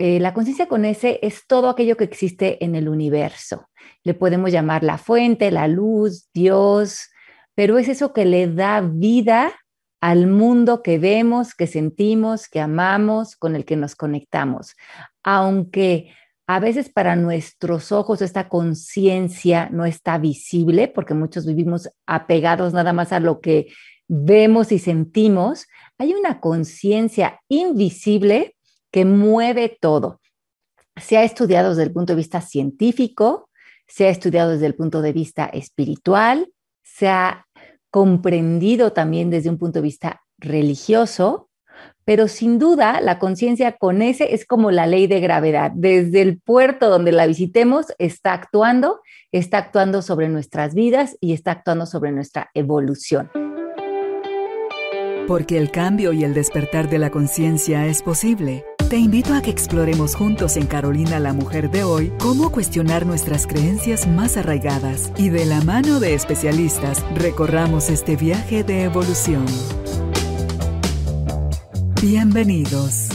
Eh, la conciencia con ese es todo aquello que existe en el universo. Le podemos llamar la fuente, la luz, Dios, pero es eso que le da vida al mundo que vemos, que sentimos, que amamos, con el que nos conectamos. Aunque a veces para nuestros ojos esta conciencia no está visible, porque muchos vivimos apegados nada más a lo que vemos y sentimos, hay una conciencia invisible que mueve todo. Se ha estudiado desde el punto de vista científico, se ha estudiado desde el punto de vista espiritual, se ha comprendido también desde un punto de vista religioso, pero sin duda la conciencia con ese es como la ley de gravedad. Desde el puerto donde la visitemos está actuando, está actuando sobre nuestras vidas y está actuando sobre nuestra evolución. Porque el cambio y el despertar de la conciencia es posible. Te invito a que exploremos juntos en Carolina la Mujer de hoy cómo cuestionar nuestras creencias más arraigadas y de la mano de especialistas recorramos este viaje de evolución. Bienvenidos.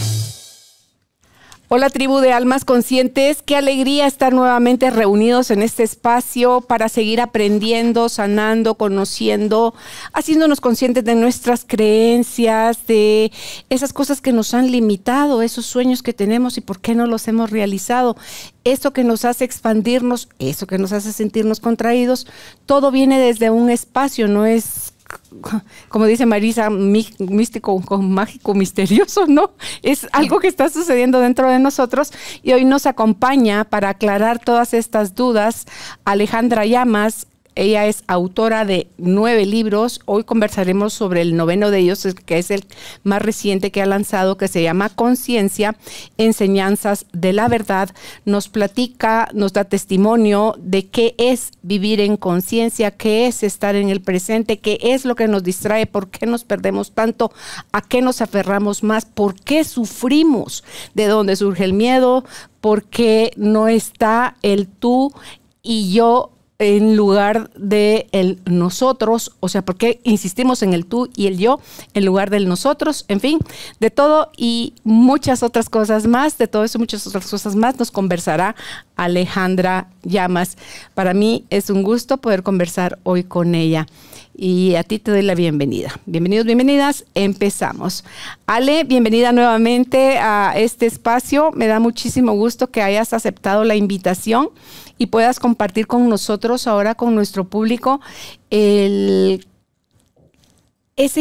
Hola tribu de almas conscientes, qué alegría estar nuevamente reunidos en este espacio para seguir aprendiendo, sanando, conociendo, haciéndonos conscientes de nuestras creencias, de esas cosas que nos han limitado, esos sueños que tenemos y por qué no los hemos realizado, eso que nos hace expandirnos, eso que nos hace sentirnos contraídos, todo viene desde un espacio, no es como dice Marisa, místico, mágico, misterioso, ¿no? Es algo que está sucediendo dentro de nosotros y hoy nos acompaña para aclarar todas estas dudas Alejandra Llamas, ella es autora de nueve libros. Hoy conversaremos sobre el noveno de ellos, que es el más reciente que ha lanzado, que se llama Conciencia, Enseñanzas de la Verdad. Nos platica, nos da testimonio de qué es vivir en conciencia, qué es estar en el presente, qué es lo que nos distrae, por qué nos perdemos tanto, a qué nos aferramos más, por qué sufrimos, de dónde surge el miedo, por qué no está el tú y yo en lugar de el nosotros, o sea, porque insistimos en el tú y el yo, en lugar del nosotros, en fin, de todo y muchas otras cosas más, de todo eso muchas otras cosas más nos conversará Alejandra Llamas. Para mí es un gusto poder conversar hoy con ella y a ti te doy la bienvenida. Bienvenidos, bienvenidas, empezamos. Ale, bienvenida nuevamente a este espacio, me da muchísimo gusto que hayas aceptado la invitación y puedas compartir con nosotros ahora, con nuestro público, ese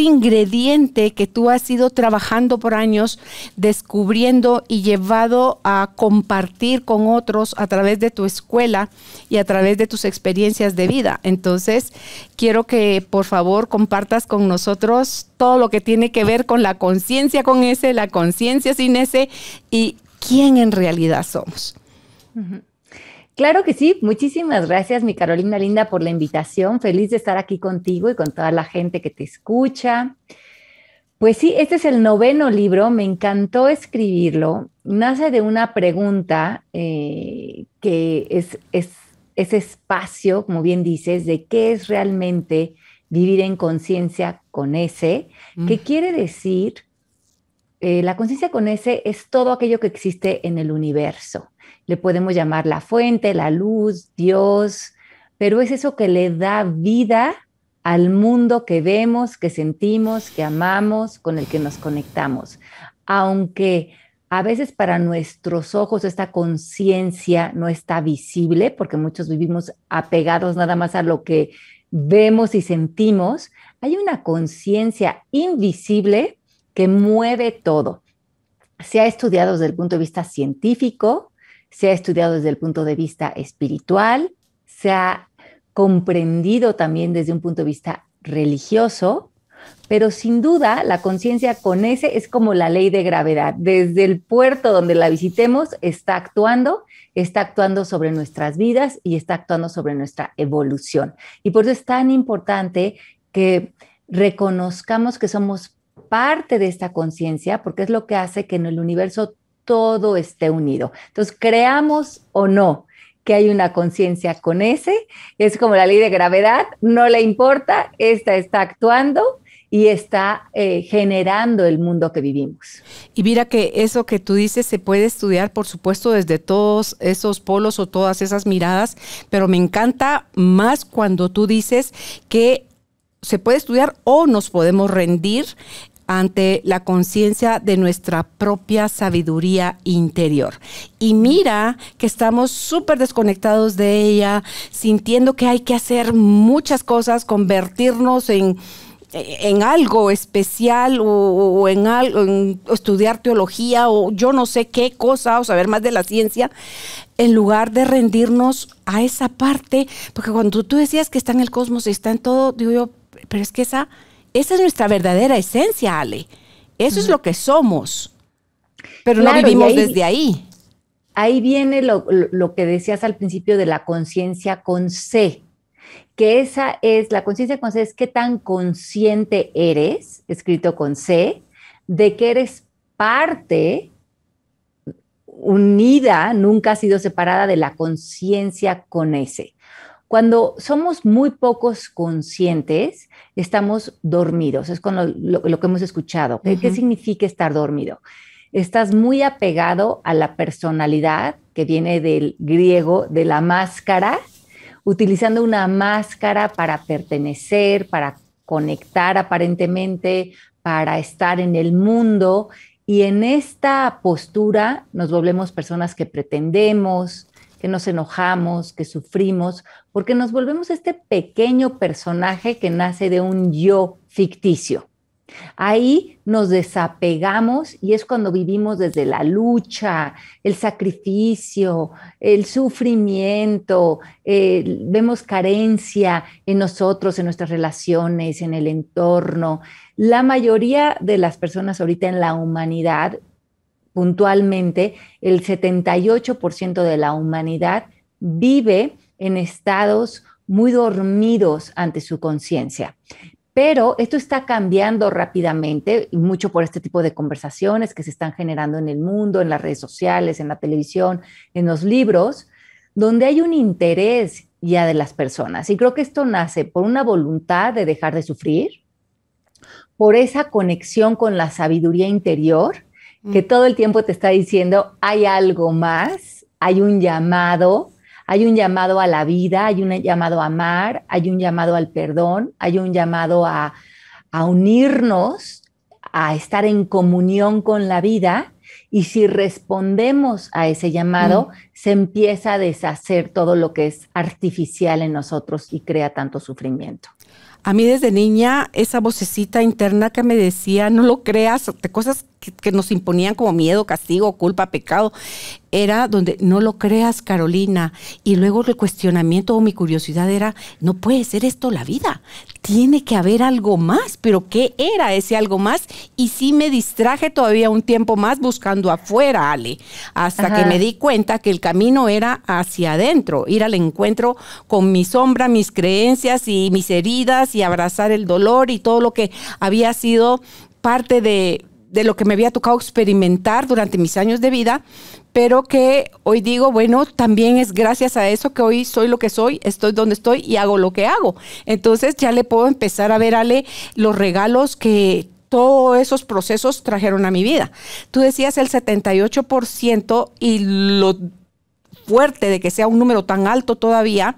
ingrediente que tú has ido trabajando por años, descubriendo y llevado a compartir con otros a través de tu escuela y a través de tus experiencias de vida. Entonces, quiero que por favor compartas con nosotros todo lo que tiene que ver con la conciencia con ese, la conciencia sin ese y quién en realidad somos. Claro que sí, muchísimas gracias mi Carolina Linda por la invitación, feliz de estar aquí contigo y con toda la gente que te escucha. Pues sí, este es el noveno libro, me encantó escribirlo, nace de una pregunta eh, que es, ese espacio, como bien dices, de qué es realmente vivir en conciencia con ese, mm. que quiere decir, eh, la conciencia con ese es todo aquello que existe en el universo le podemos llamar la fuente, la luz, Dios, pero es eso que le da vida al mundo que vemos, que sentimos, que amamos, con el que nos conectamos. Aunque a veces para nuestros ojos esta conciencia no está visible, porque muchos vivimos apegados nada más a lo que vemos y sentimos, hay una conciencia invisible que mueve todo. Se ha estudiado desde el punto de vista científico, se ha estudiado desde el punto de vista espiritual, se ha comprendido también desde un punto de vista religioso, pero sin duda la conciencia con ese es como la ley de gravedad. Desde el puerto donde la visitemos está actuando, está actuando sobre nuestras vidas y está actuando sobre nuestra evolución. Y por eso es tan importante que reconozcamos que somos parte de esta conciencia, porque es lo que hace que en el universo todo esté unido. Entonces, creamos o no que hay una conciencia con ese, es como la ley de gravedad, no le importa, esta está actuando y está eh, generando el mundo que vivimos. Y mira que eso que tú dices se puede estudiar, por supuesto, desde todos esos polos o todas esas miradas, pero me encanta más cuando tú dices que se puede estudiar o nos podemos rendir ante la conciencia de nuestra propia sabiduría interior. Y mira que estamos súper desconectados de ella, sintiendo que hay que hacer muchas cosas, convertirnos en en algo especial o, en algo, en estudiar teología o yo no sé qué cosa o saber más de la ciencia, en lugar de rendirnos a esa parte, porque cuando tú decías que está en el cosmos y está en todo, digo yo, pero es que esa esa es nuestra verdadera esencia, Ale. Eso es lo que somos. Pero no vivimos desde ahí. Ahí viene lo, lo, que decías al principio de la conciencia con C, que esa es, la conciencia con C es qué tan consciente eres, escrito con C, de que eres parte unida, nunca ha sido separada de la conciencia con S. Cuando somos muy pocos conscientes, estamos dormidos. Es con lo, que hemos escuchado. ¿Qué significa estar dormido? Estás muy apegado a la personalidad que viene del griego de la máscara, utilizando una máscara para pertenecer, para conectar aparentemente, para estar en el mundo. Y en esta postura nos volvemos personas que pretendemos, que nos enojamos, que sufrimos, porque nos volvemos este pequeño personaje que nace de un yo ficticio. Ahí nos desapegamos y es cuando vivimos desde la lucha, el sacrificio, el sufrimiento, eh, vemos carencia en nosotros, en nuestras relaciones, en el entorno. La mayoría de las personas ahorita en la humanidad puntualmente, el 78% de la humanidad vive en estados muy dormidos ante su conciencia. Pero esto está cambiando rápidamente, mucho por este tipo de conversaciones que se están generando en el mundo, en las redes sociales, en la televisión, en los libros, donde hay un interés ya de las personas. Y creo que esto nace por una voluntad de dejar de sufrir, por esa conexión con la sabiduría interior que mm. todo el tiempo te está diciendo, hay algo más, hay un llamado, hay un llamado a la vida, hay un llamado a amar, hay un llamado al perdón, hay un llamado a, unirnos, a estar en comunión con la vida. Y si respondemos a ese llamado, mm. se empieza a deshacer todo lo que es artificial en nosotros y crea tanto sufrimiento a mí desde niña esa vocecita interna que me decía, no lo creas, de cosas que, que nos imponían como miedo, castigo, culpa, pecado, era donde no lo creas, Carolina. Y luego el cuestionamiento o mi curiosidad era, no puede ser esto la vida. Tiene que haber algo más, pero ¿qué era ese algo más? Y sí me distraje todavía un tiempo más buscando afuera, Ale, hasta que me di cuenta que el camino era hacia adentro, ir al encuentro con mi sombra, mis creencias y mis heridas y abrazar el dolor y todo lo que había sido parte de, de lo que me había tocado experimentar durante mis años de vida, pero que hoy digo, bueno, también es gracias a eso que hoy soy lo que soy, estoy donde estoy y hago lo que hago. Entonces ya le puedo empezar a ver, Ale, los regalos que todos esos procesos trajeron a mi vida. Tú decías el 78% y lo fuerte de que sea un número tan alto todavía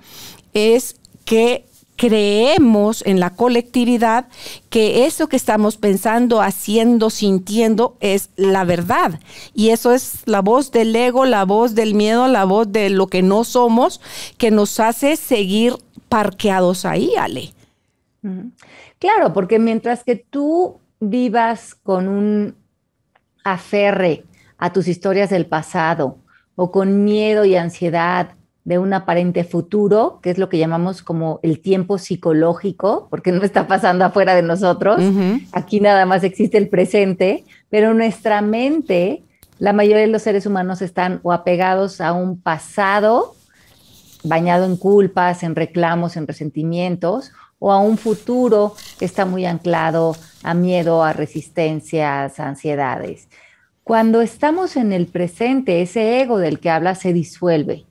es que creemos en la colectividad que eso que estamos pensando, haciendo, sintiendo es la verdad. Y eso es la voz del ego, la voz del miedo, la voz de lo que no somos, que nos hace seguir parqueados ahí, Ale. Claro, porque mientras que tú vivas con un aferre a tus historias del pasado o con miedo y ansiedad de un aparente futuro, que es lo que llamamos como el tiempo psicológico, porque no está pasando afuera de nosotros. Aquí nada más existe el presente, pero nuestra mente, la mayoría de los seres humanos están o apegados a un pasado bañado en culpas, en reclamos, en resentimientos, o a un futuro que está muy anclado a miedo, a resistencias, a ansiedades. Cuando estamos en el presente, ese ego del que habla se disuelve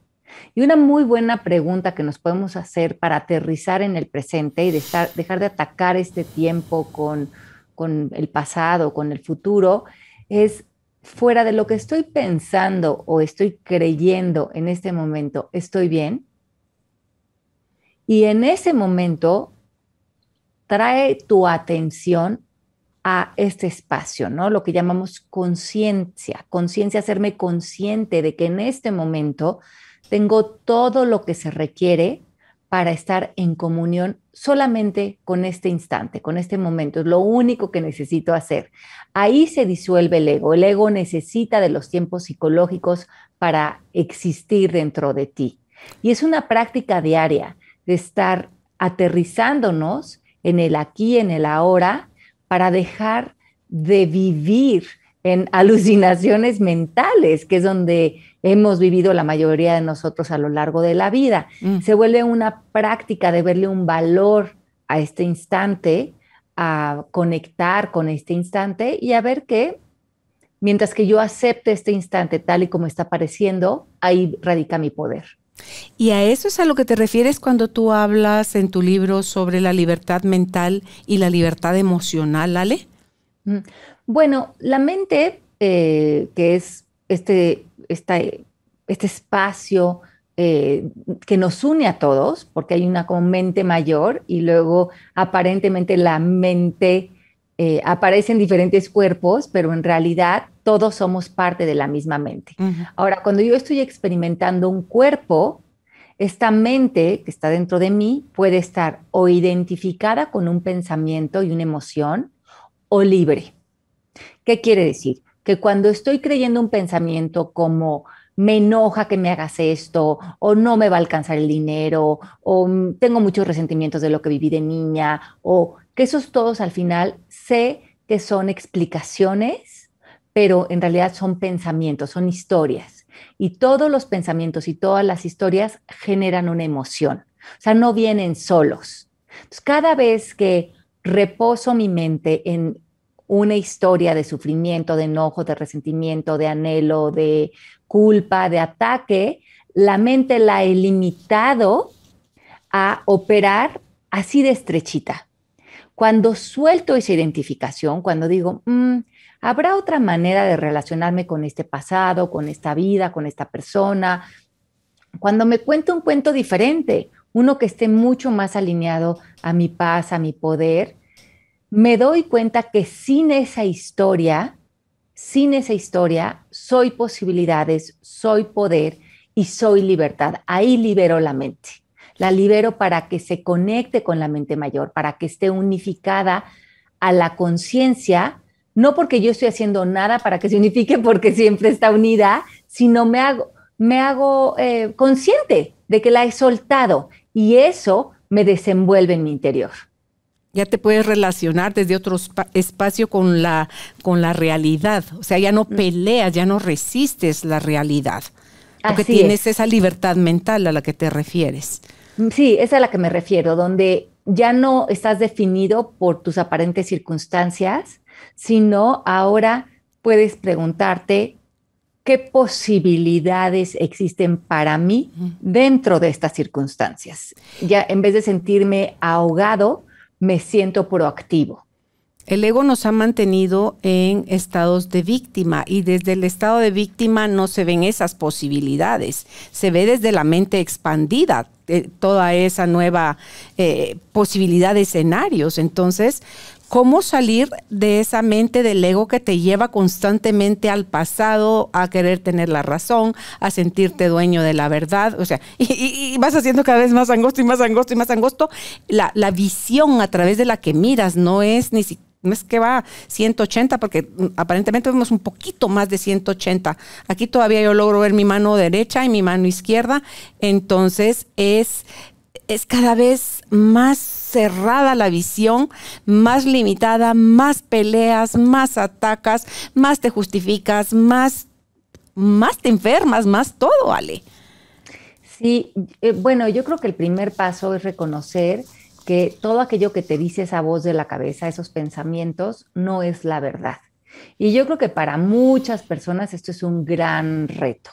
y una muy buena pregunta que nos podemos hacer para aterrizar en el presente y dejar de atacar este tiempo con, con el pasado, con el futuro, es fuera de lo que estoy pensando o estoy creyendo en este momento, ¿estoy bien? Y en ese momento, trae tu atención a este espacio, ¿no? Lo que llamamos conciencia, conciencia, hacerme consciente de que en este momento tengo todo lo que se requiere para estar en comunión solamente con este instante, con este momento. Es lo único que necesito hacer. Ahí se disuelve el ego. El ego necesita de los tiempos psicológicos para existir dentro de ti. Y es una práctica diaria de estar aterrizándonos en el aquí, en el ahora, para dejar de vivir en alucinaciones mentales, que es donde hemos vivido la mayoría de nosotros a lo largo de la vida. Mm. Se vuelve una práctica de verle un valor a este instante, a conectar con este instante y a ver que mientras que yo acepte este instante tal y como está apareciendo, ahí radica mi poder. Y a eso es a lo que te refieres cuando tú hablas en tu libro sobre la libertad mental y la libertad emocional, Ale. Mm. Bueno, la mente, eh, que es este este espacio eh, que nos une a todos, porque hay una mente mayor y luego aparentemente la mente eh, aparece en diferentes cuerpos, pero en realidad todos somos parte de la misma mente. Ahora, cuando yo estoy experimentando un cuerpo, esta mente que está dentro de mí puede estar o identificada con un pensamiento y una emoción o libre. ¿Qué quiere decir? que cuando estoy creyendo un pensamiento como me enoja que me hagas esto, o no me va a alcanzar el dinero, o mm, tengo muchos resentimientos de lo que viví de niña, o que esos todos al final sé que son explicaciones, pero en realidad son pensamientos, son historias. Y todos los pensamientos y todas las historias generan una emoción, o sea, no vienen solos. cada vez que reposo mi mente en una historia de sufrimiento, de enojo, de resentimiento, de anhelo, de culpa, de ataque, la mente la he limitado a operar así de estrechita. Cuando suelto esa identificación, cuando digo, mm, habrá otra manera de relacionarme con este pasado, con esta vida, con esta persona, cuando me cuento un cuento diferente, uno que esté mucho más alineado a mi paz, a mi poder, me doy cuenta que sin esa historia, sin esa historia, soy posibilidades, soy poder y soy libertad. Ahí libero la mente. La libero para que se conecte con la mente mayor, para que esté unificada a la conciencia, no porque yo estoy haciendo nada para que se unifique, porque siempre está unida, sino me hago, me hago eh, consciente de que la he soltado y eso me desenvuelve en mi interior ya te puedes relacionar desde otro espacio con la, con la realidad. O sea, ya no mm. peleas, ya no resistes la realidad. Porque tienes esa libertad mental a la que te refieres. Mm, sí, es a la que me refiero, donde ya no estás definido por tus aparentes circunstancias, sino ahora puedes preguntarte qué posibilidades existen para mí dentro de estas circunstancias. Ya en vez de sentirme ahogado, me siento proactivo. El ego nos ha mantenido en estados de víctima y desde el estado de víctima no se ven esas posibilidades, se ve desde la mente expandida eh, toda esa nueva eh, posibilidad de escenarios. Entonces, cómo salir de esa mente del ego que te lleva constantemente al pasado, a querer tener la razón, a sentirte dueño de la verdad, o sea, y, vas haciendo cada vez más angosto y más angosto y más angosto. La, visión a través de la que miras no es ni siquiera no es que va 180, porque mm, aparentemente vemos un poquito más de 180. Aquí todavía yo logro ver mi mano derecha y mi mano izquierda. Entonces es es cada vez más cerrada la visión, más limitada, más peleas, más atacas, más te justificas, más, más te enfermas, más todo, Ale. Sí, eh, bueno, yo creo que el primer paso es reconocer que todo aquello que te dice esa voz de la cabeza, esos pensamientos, no es la verdad. Y yo creo que para muchas personas esto es un gran reto.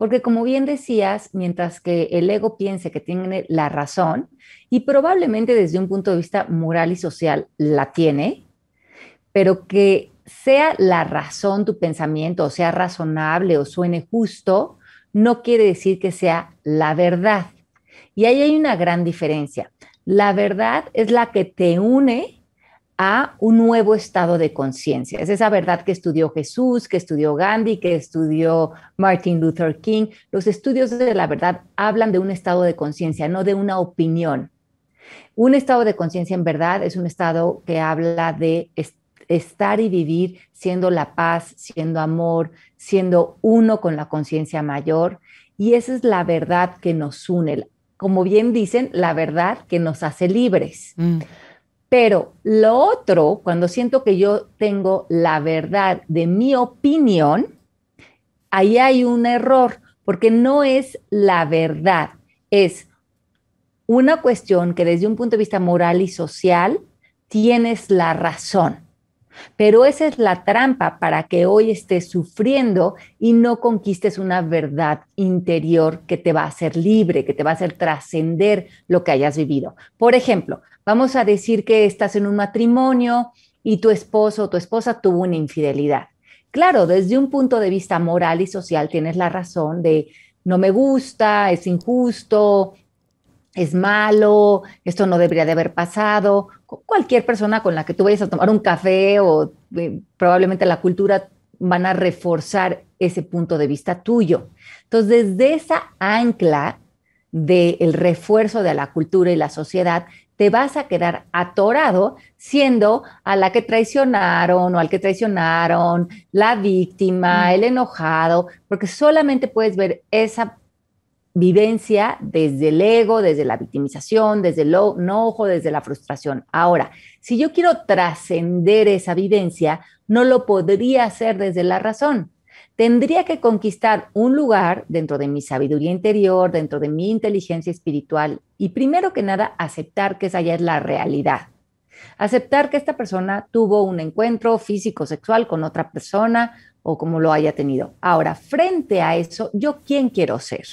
Porque como bien decías, mientras que el ego piense que tiene la razón, y probablemente desde un punto de vista moral y social la tiene, pero que sea la razón tu pensamiento, o sea razonable o suene justo, no quiere decir que sea la verdad. Y ahí hay una gran diferencia. La verdad es la que te une a un nuevo estado de conciencia. Es esa verdad que estudió Jesús, que estudió Gandhi, que estudió Martin Luther King. Los estudios de la verdad hablan de un estado de conciencia, no de una opinión. Un estado de conciencia en verdad es un estado que habla de estar y vivir siendo la paz, siendo amor, siendo uno con la conciencia mayor. Y esa es la verdad que nos une. Como bien dicen, la verdad que nos hace libres. Mm. Pero lo otro, cuando siento que yo tengo la verdad de mi opinión, ahí hay un error, porque no es la verdad, es una cuestión que desde un punto de vista moral y social tienes la razón. Pero esa es la trampa para que hoy estés sufriendo y no conquistes una verdad interior que te va a hacer libre, que te va a hacer trascender lo que hayas vivido. Por ejemplo, Vamos a decir que estás en un matrimonio y tu esposo o tu esposa tuvo una infidelidad. Claro, desde un punto de vista moral y social tienes la razón de no me gusta, es injusto, es malo, esto no debería de haber pasado. Cualquier persona con la que tú vayas a tomar un café o eh, probablemente la cultura van a reforzar ese punto de vista tuyo. Entonces, desde esa ancla del refuerzo de la cultura y la sociedad, te vas a quedar atorado siendo a la que traicionaron o al que traicionaron, la víctima, mm. el enojado, porque solamente puedes ver esa vivencia desde el ego, desde la victimización, desde el enojo, desde la frustración. Ahora, si yo quiero trascender esa vivencia, no lo podría hacer desde la razón tendría que conquistar un lugar dentro de mi sabiduría interior, dentro de mi inteligencia espiritual y primero que nada aceptar que esa ya es la realidad. Aceptar que esta persona tuvo un encuentro físico sexual con otra persona o como lo haya tenido. Ahora, frente a eso, ¿yo quién quiero ser?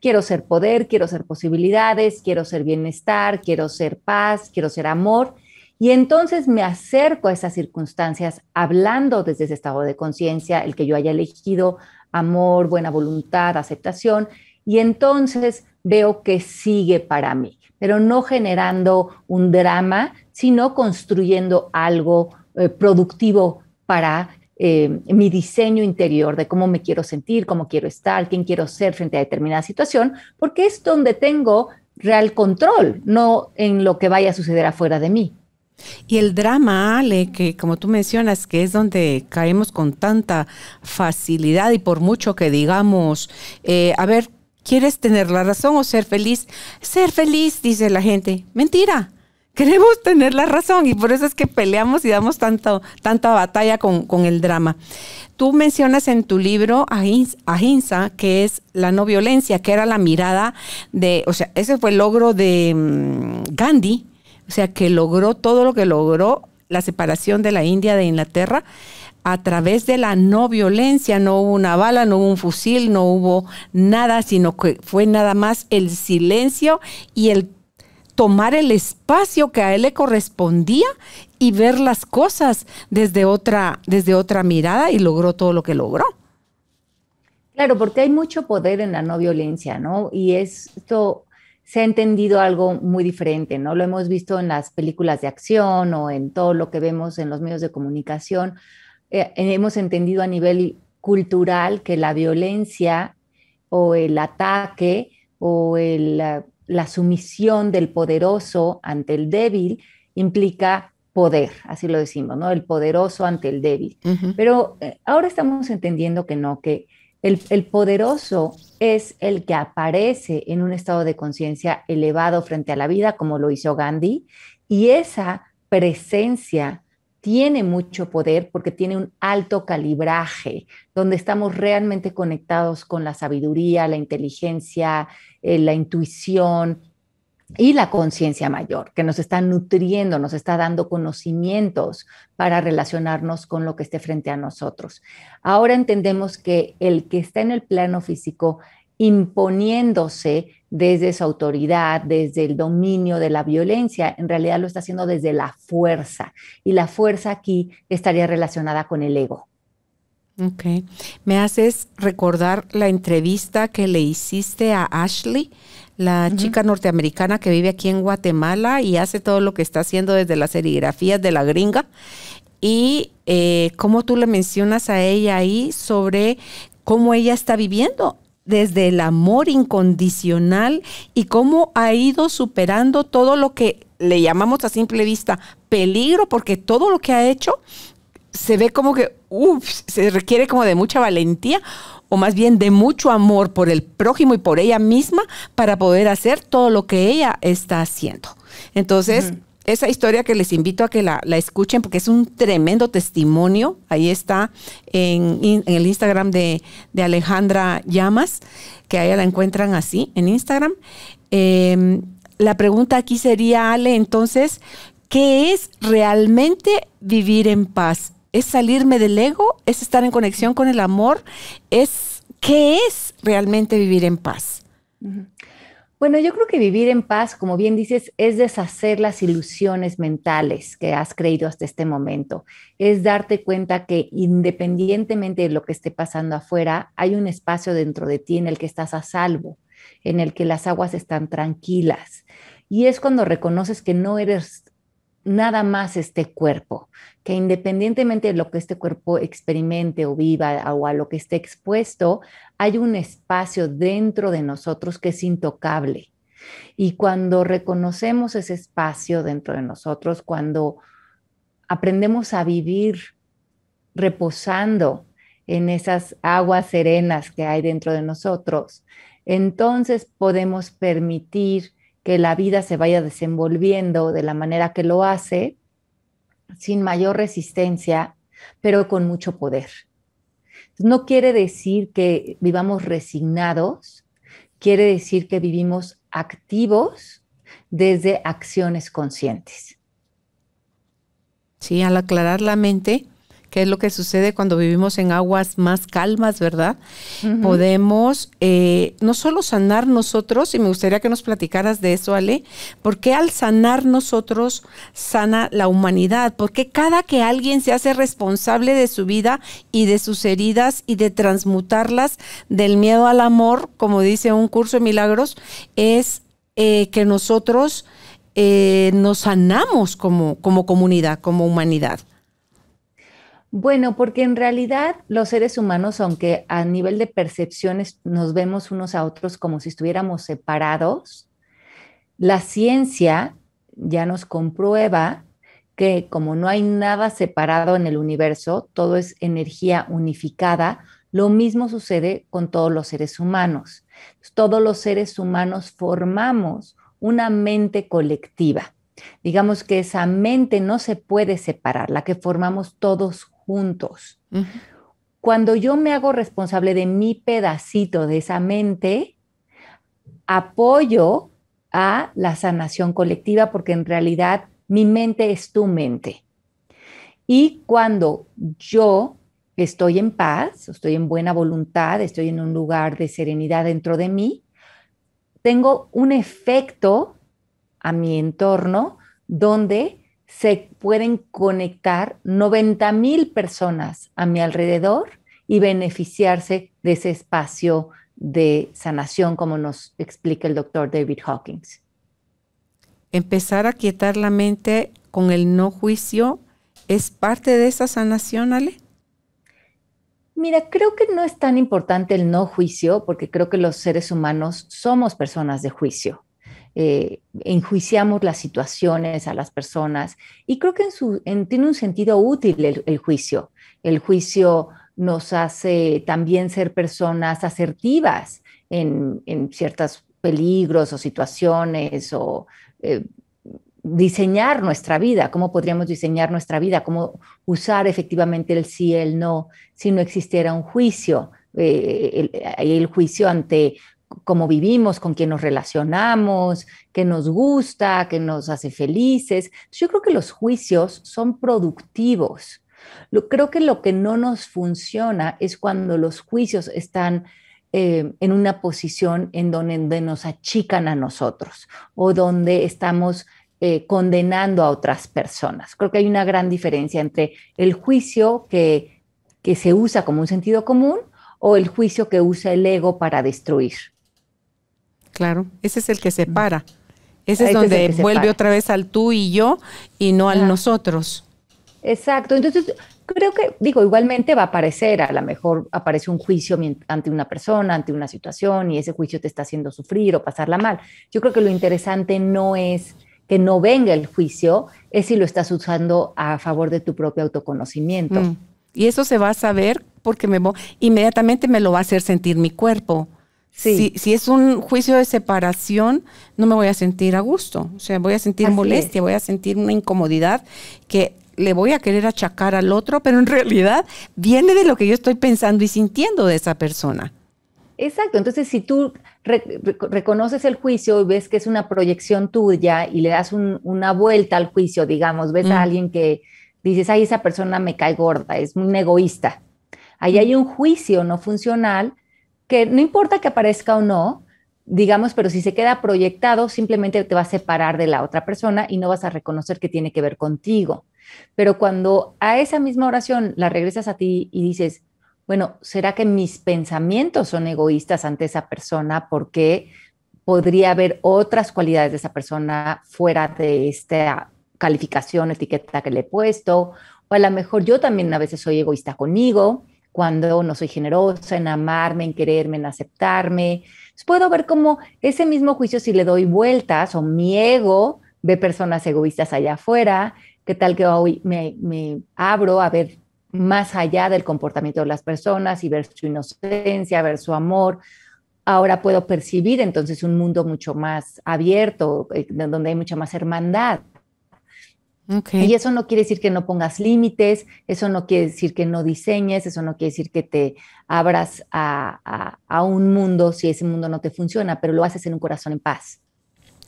Quiero ser poder, quiero ser posibilidades, quiero ser bienestar, quiero ser paz, quiero ser amor y entonces me acerco a esas circunstancias hablando desde ese estado de conciencia, el que yo haya elegido amor, buena voluntad, aceptación, y entonces veo que sigue para mí, pero no generando un drama, sino construyendo algo eh, productivo para eh, mi diseño interior de cómo me quiero sentir, cómo quiero estar, quién quiero ser frente a determinada situación, porque es donde tengo real control, no en lo que vaya a suceder afuera de mí. Y el drama, Ale, que como tú mencionas, que es donde caemos con tanta facilidad y por mucho que digamos, eh, a ver, ¿quieres tener la razón o ser feliz? Ser feliz, dice la gente. Mentira. Queremos tener la razón y por eso es que peleamos y damos tanta batalla con, el drama. Tú mencionas en tu libro Ahinsa, que es la no violencia, que era la mirada de, o sea, ese fue el logro de mm, Gandhi, o sea, que logró todo lo que logró la separación de la India de Inglaterra a través de la no violencia, no hubo una bala, no hubo un fusil, no hubo nada, sino que fue nada más el silencio y el tomar el espacio que a él le correspondía y ver las cosas desde otra, desde otra mirada y logró todo lo que logró. Claro, porque hay mucho poder en la no violencia, ¿no? Y esto se ha entendido algo muy diferente, ¿no? Lo hemos visto en las películas de acción o en todo lo que vemos en los medios de comunicación. Eh, eh, hemos entendido a nivel cultural que la violencia o el ataque o la, sumisión del poderoso ante el débil implica poder, así lo decimos, ¿no? El poderoso ante el débil. Pero eh, ahora estamos entendiendo que no, que el, poderoso es el que aparece en un estado de conciencia elevado frente a la vida, como lo hizo Gandhi, y esa presencia tiene mucho poder porque tiene un alto calibraje, donde estamos realmente conectados con la sabiduría, la inteligencia, eh, la intuición, y la conciencia mayor, que nos está nutriendo, nos está dando conocimientos para relacionarnos con lo que esté frente a nosotros. Ahora entendemos que el que está en el plano físico imponiéndose desde su autoridad, desde el dominio de la violencia, en realidad lo está haciendo desde la fuerza. Y la fuerza aquí estaría relacionada con el ego. Ok. Me haces recordar la entrevista que le hiciste a Ashley la chica norteamericana que vive aquí en Guatemala y hace todo lo que está haciendo desde las serigrafías de la gringa. Y eh, cómo tú le mencionas a ella ahí sobre cómo ella está viviendo desde el amor incondicional y cómo ha ido superando todo lo que le llamamos a simple vista peligro, porque todo lo que ha hecho se ve como que se requiere como de mucha valentía más bien de mucho amor por el prójimo y por ella misma para poder hacer todo lo que ella está haciendo. Entonces, esa historia que les invito a que la, escuchen porque es un tremendo testimonio. Ahí está en, el Instagram de, Alejandra Llamas, que ahí la encuentran así en Instagram. Em, la pregunta aquí sería, Ale, entonces, ¿qué es realmente vivir en paz? ¿Es salirme del ego? ¿Es estar en conexión con el amor? ¿Es qué es realmente vivir en paz? Bueno, yo creo que vivir en paz, como bien dices, es deshacer las ilusiones mentales que has creído hasta este momento. Es darte cuenta que independientemente de lo que esté pasando afuera, hay un espacio dentro de ti en el que estás a salvo, en el que las aguas están tranquilas. Y es cuando reconoces que no eres nada más este cuerpo, que independientemente de lo que este cuerpo experimente o viva o a lo que esté expuesto, hay un espacio dentro de nosotros que es intocable. Y cuando reconocemos ese espacio dentro de nosotros, cuando aprendemos a vivir reposando en esas aguas serenas que hay dentro de nosotros, entonces podemos permitir que la vida se vaya desenvolviendo de la manera que lo hace, sin mayor resistencia, pero con mucho poder. No quiere decir que vivamos resignados, quiere decir que vivimos activos desde acciones conscientes. Sí, al aclarar la mente, que es lo que sucede cuando vivimos en aguas más calmas, ¿verdad? Podemos eh, no solo sanar nosotros, y me gustaría que nos platicaras de eso, Ale, porque al sanar nosotros sana la humanidad, porque cada que alguien se hace responsable de su vida y de sus heridas y de transmutarlas del miedo al amor, como dice un curso de milagros, es eh, que nosotros eh, nos sanamos como, como comunidad, como humanidad. Bueno, porque en realidad los seres humanos, aunque a nivel de percepciones nos vemos unos a otros como si estuviéramos separados, la ciencia ya nos comprueba que como no hay nada separado en el universo, todo es energía unificada, lo mismo sucede con todos los seres humanos. Todos los seres humanos formamos una mente colectiva. Digamos que esa mente no se puede separar, la que formamos todos juntos. Cuando yo me hago responsable de mi pedacito de esa mente, apoyo a la sanación colectiva porque en realidad mi mente es tu mente. Y cuando yo estoy en paz, estoy en buena voluntad, estoy en un lugar de serenidad dentro de mí, tengo un efecto a mi entorno donde se pueden conectar 90 mil personas a mi alrededor y beneficiarse de ese espacio de sanación, como nos explica el doctor David Hawkins. Empezar a quietar la mente con el no juicio es parte de esa sanación, Ale. Mira, creo que no es tan importante el no juicio, porque creo que los seres humanos somos personas de juicio. Eh, enjuiciamos las situaciones a las personas y creo que tiene un sentido útil el, juicio. El juicio nos hace también ser personas asertivas en, ciertos peligros o situaciones o eh, diseñar nuestra vida, cómo podríamos diseñar nuestra vida, cómo usar efectivamente el sí, el no, si no existiera un juicio. Eh, el, juicio ante cómo vivimos, con quién nos relacionamos, qué nos gusta, qué nos hace felices. Yo creo que los juicios son productivos. Lo, creo que lo que no nos funciona es cuando los juicios están eh, en una posición en donde, nos achican a nosotros o donde estamos eh, condenando a otras personas. Creo que hay una gran diferencia entre el juicio que se usa como un sentido común o el juicio que usa el ego para destruir. Claro, ese es el que separa. Ese es donde vuelve otra vez al tú y yo y no al nosotros. Exacto, entonces creo que, digo, igualmente va a aparecer, a lo mejor aparece un juicio ante una persona, ante una situación y ese juicio te está haciendo sufrir o pasarla mal. Yo creo que lo interesante no es que no venga el juicio, es si lo estás usando a favor de tu propio autoconocimiento. Mm. Y eso se va a saber porque me inmediatamente me lo va a hacer sentir mi cuerpo. Si, es un juicio de separación, no me voy a sentir a gusto, o sea, voy a sentir molestia, voy a sentir una incomodidad que le voy a querer achacar al otro, pero en realidad viene de lo que yo estoy pensando y sintiendo de esa persona. Exacto, entonces si tú reconoces el juicio y ves que es una proyección tuya y le das una vuelta al juicio, digamos, ves a mm. alguien que dices, ay, esa persona me cae gorda, es muy egoísta. Ahí mm. hay un juicio no funcional que no importa que aparezca o no, digamos, pero si se queda proyectado, simplemente te va a separar de la otra persona y no vas a reconocer que tiene que ver contigo. Pero cuando a esa misma oración la regresas a ti y dices, bueno, ¿será que mis pensamientos son egoístas ante esa persona porque podría haber otras cualidades de esa persona fuera de esta calificación, etiqueta que le he puesto? O a lo mejor yo también a veces soy egoísta conmigo, cuando no soy generosa, en amarme, en quererme, en aceptarme. puedo ver cómo ese mismo juicio, si le doy vueltas o mi ego ve personas egoístas allá afuera, qué tal que hoy me abro a ver más allá del comportamiento de las personas y ver su inocencia, ver su amor. Ahora puedo percibir entonces un mundo mucho más abierto, eh, donde hay mucha más hermandad. Y eso no quiere decir que no pongas límites, eso no quiere decir que no diseñes, eso no quiere decir que te abras a, un mundo si ese mundo no te funciona, pero lo haces en un corazón en paz.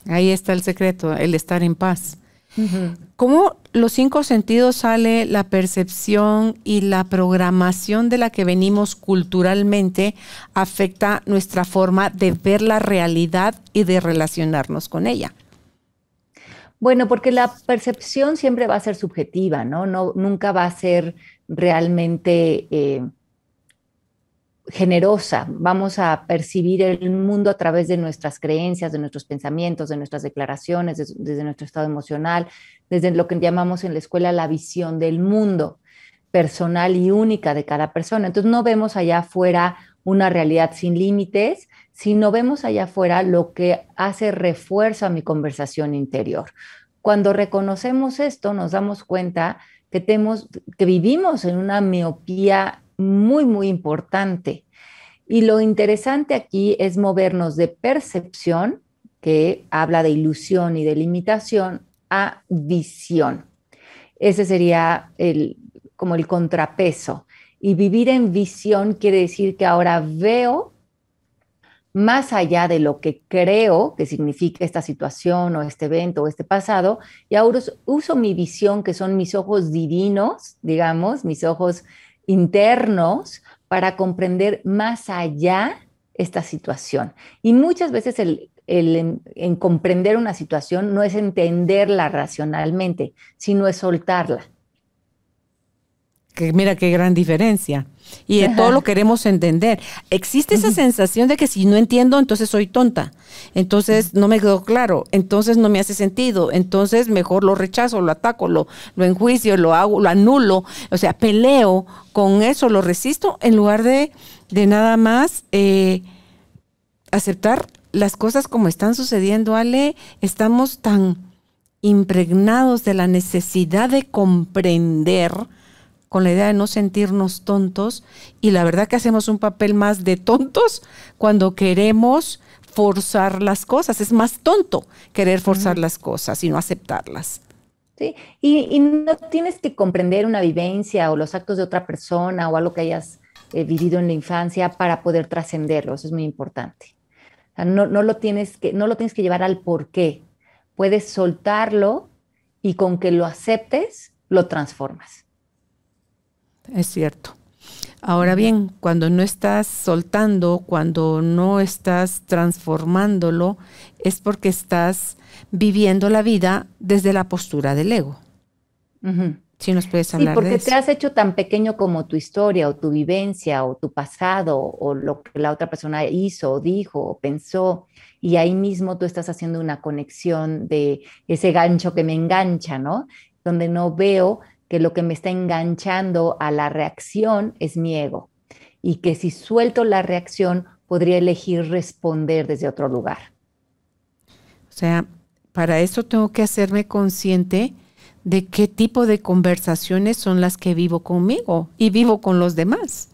Ahí está el secreto, el estar en paz. ¿Cómo los cinco sentidos sale la percepción y la programación de la que venimos culturalmente afecta nuestra forma de ver la realidad y de relacionarnos con ella? Bueno, porque la percepción siempre va a ser subjetiva, ¿no? nunca va a ser realmente eh, generosa. Vamos a percibir el mundo a través de nuestras creencias, de nuestros pensamientos, de nuestras declaraciones, desde nuestro estado emocional, desde lo que llamamos en la escuela la visión del mundo personal y única de cada persona. Entonces no vemos allá afuera una realidad sin límites, si no vemos allá afuera lo que hace refuerzo a mi conversación interior. Cuando reconocemos esto, nos damos cuenta que, que vivimos en una miopía muy, muy importante. Y lo interesante aquí es movernos de percepción, que habla de ilusión y de limitación, a visión. Ese sería el, como el contrapeso. Y vivir en visión quiere decir que ahora veo más allá de lo que creo que significa esta situación o este evento o este pasado, y ahora uso mi visión, que son mis ojos divinos, digamos, mis ojos internos, para comprender más allá esta situación. Y muchas veces el, en comprender una situación no es entenderla racionalmente, sino es soltarla que mira qué gran diferencia. Y de todo lo queremos entender. Existe esa sensación de que si no entiendo, entonces soy tonta. Entonces no me quedó claro. Entonces no me hace sentido. Entonces mejor lo rechazo, lo ataco, lo, lo enjuicio, lo hago, lo anulo. O sea, peleo con eso, lo resisto en lugar de, de nada más eh, aceptar las cosas como están sucediendo. Ale, estamos tan impregnados de la necesidad de comprender con la idea de no sentirnos tontos y la verdad que hacemos un papel más de tontos cuando queremos forzar las cosas. Es más tonto querer forzar las cosas y no aceptarlas. Sí, y, no tienes que comprender una vivencia o los actos de otra persona o algo que hayas eh, vivido en la infancia para poder trascenderlo. Eso es muy importante. no, lo tienes que, no lo tienes que llevar al por qué. Puedes soltarlo y con que lo aceptes, lo transformas es cierto. Ahora bien, cuando no estás soltando, cuando no estás transformándolo, es porque estás viviendo la vida desde la postura del ego. Si nos puedes hablar sí, porque te has hecho tan pequeño como tu historia o tu vivencia o tu pasado o lo que la otra persona hizo o dijo o pensó y ahí mismo tú estás haciendo una conexión de ese gancho que me engancha, ¿no? Donde no veo que lo que me está enganchando a la reacción es mi ego y que si suelto la reacción podría elegir responder desde otro lugar. O sea, para eso tengo que hacerme consciente de qué tipo de conversaciones son las que vivo conmigo y vivo con los demás.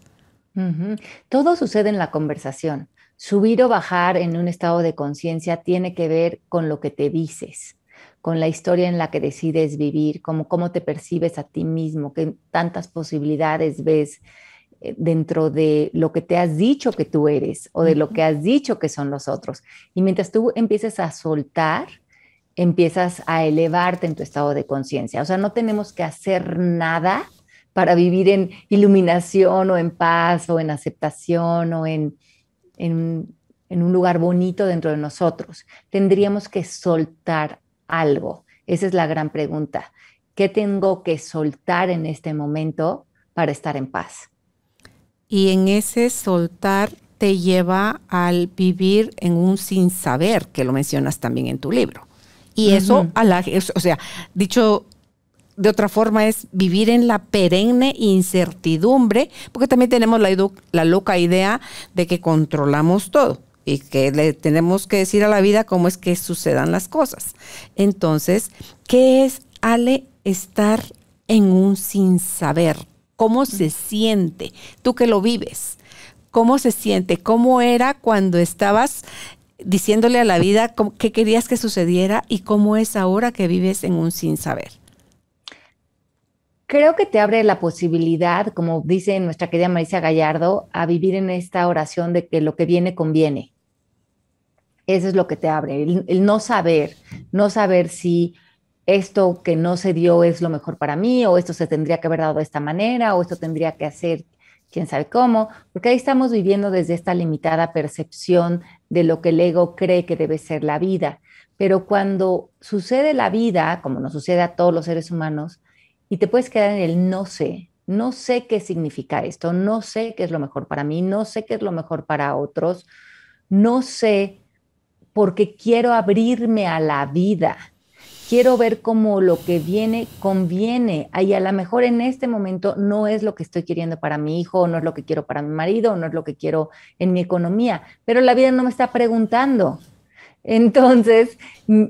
Todo sucede en la conversación. Subir o bajar en un estado de conciencia tiene que ver con lo que te dices con la historia en la que decides vivir, como cómo te percibes a ti mismo, qué tantas posibilidades ves eh, dentro de lo que te has dicho que tú eres o de lo que has dicho que son los otros. Y mientras tú empieces a soltar, empiezas a elevarte en tu estado de conciencia. O sea, no tenemos que hacer nada para vivir en iluminación o en paz o en aceptación o en, en, en un lugar bonito dentro de nosotros. Tendríamos que soltar algo? Esa es la gran pregunta. ¿Qué tengo que soltar en este momento para estar en paz? Y en ese soltar te lleva al vivir en un sin saber, que lo mencionas también en tu libro. Y eso, a o sea, dicho de otra forma, es vivir en la perenne incertidumbre, porque también tenemos la loca idea de que controlamos todo y que le tenemos que decir a la vida cómo es que sucedan las cosas. Entonces, ¿qué es, Ale, estar en un sin saber? ¿Cómo se siente? Tú que lo vives, ¿cómo se siente? ¿Cómo era cuando estabas diciéndole a la vida qué querías que sucediera y cómo es ahora que vives en un sin saber? creo que te abre la posibilidad, como dice nuestra querida Marisa Gallardo, a vivir en esta oración de que lo que viene conviene eso es lo que te abre, el, no saber, no saber si esto que no se dio es lo mejor para mí o esto se tendría que haber dado de esta manera o esto tendría que hacer quién sabe cómo, porque ahí estamos viviendo desde esta limitada percepción de lo que el ego cree que debe ser la vida. Pero cuando sucede la vida, como nos sucede a todos los seres humanos, y te puedes quedar en el no sé, no sé qué significa esto, no sé qué es lo mejor para mí, no sé qué es lo mejor para otros, no sé porque quiero abrirme a la vida. Quiero ver cómo lo que viene conviene. Y a lo mejor en este momento no es lo que estoy queriendo para mi hijo, no es lo que quiero para mi marido, no es lo que quiero en mi economía, pero la vida no me está preguntando. Entonces, mm,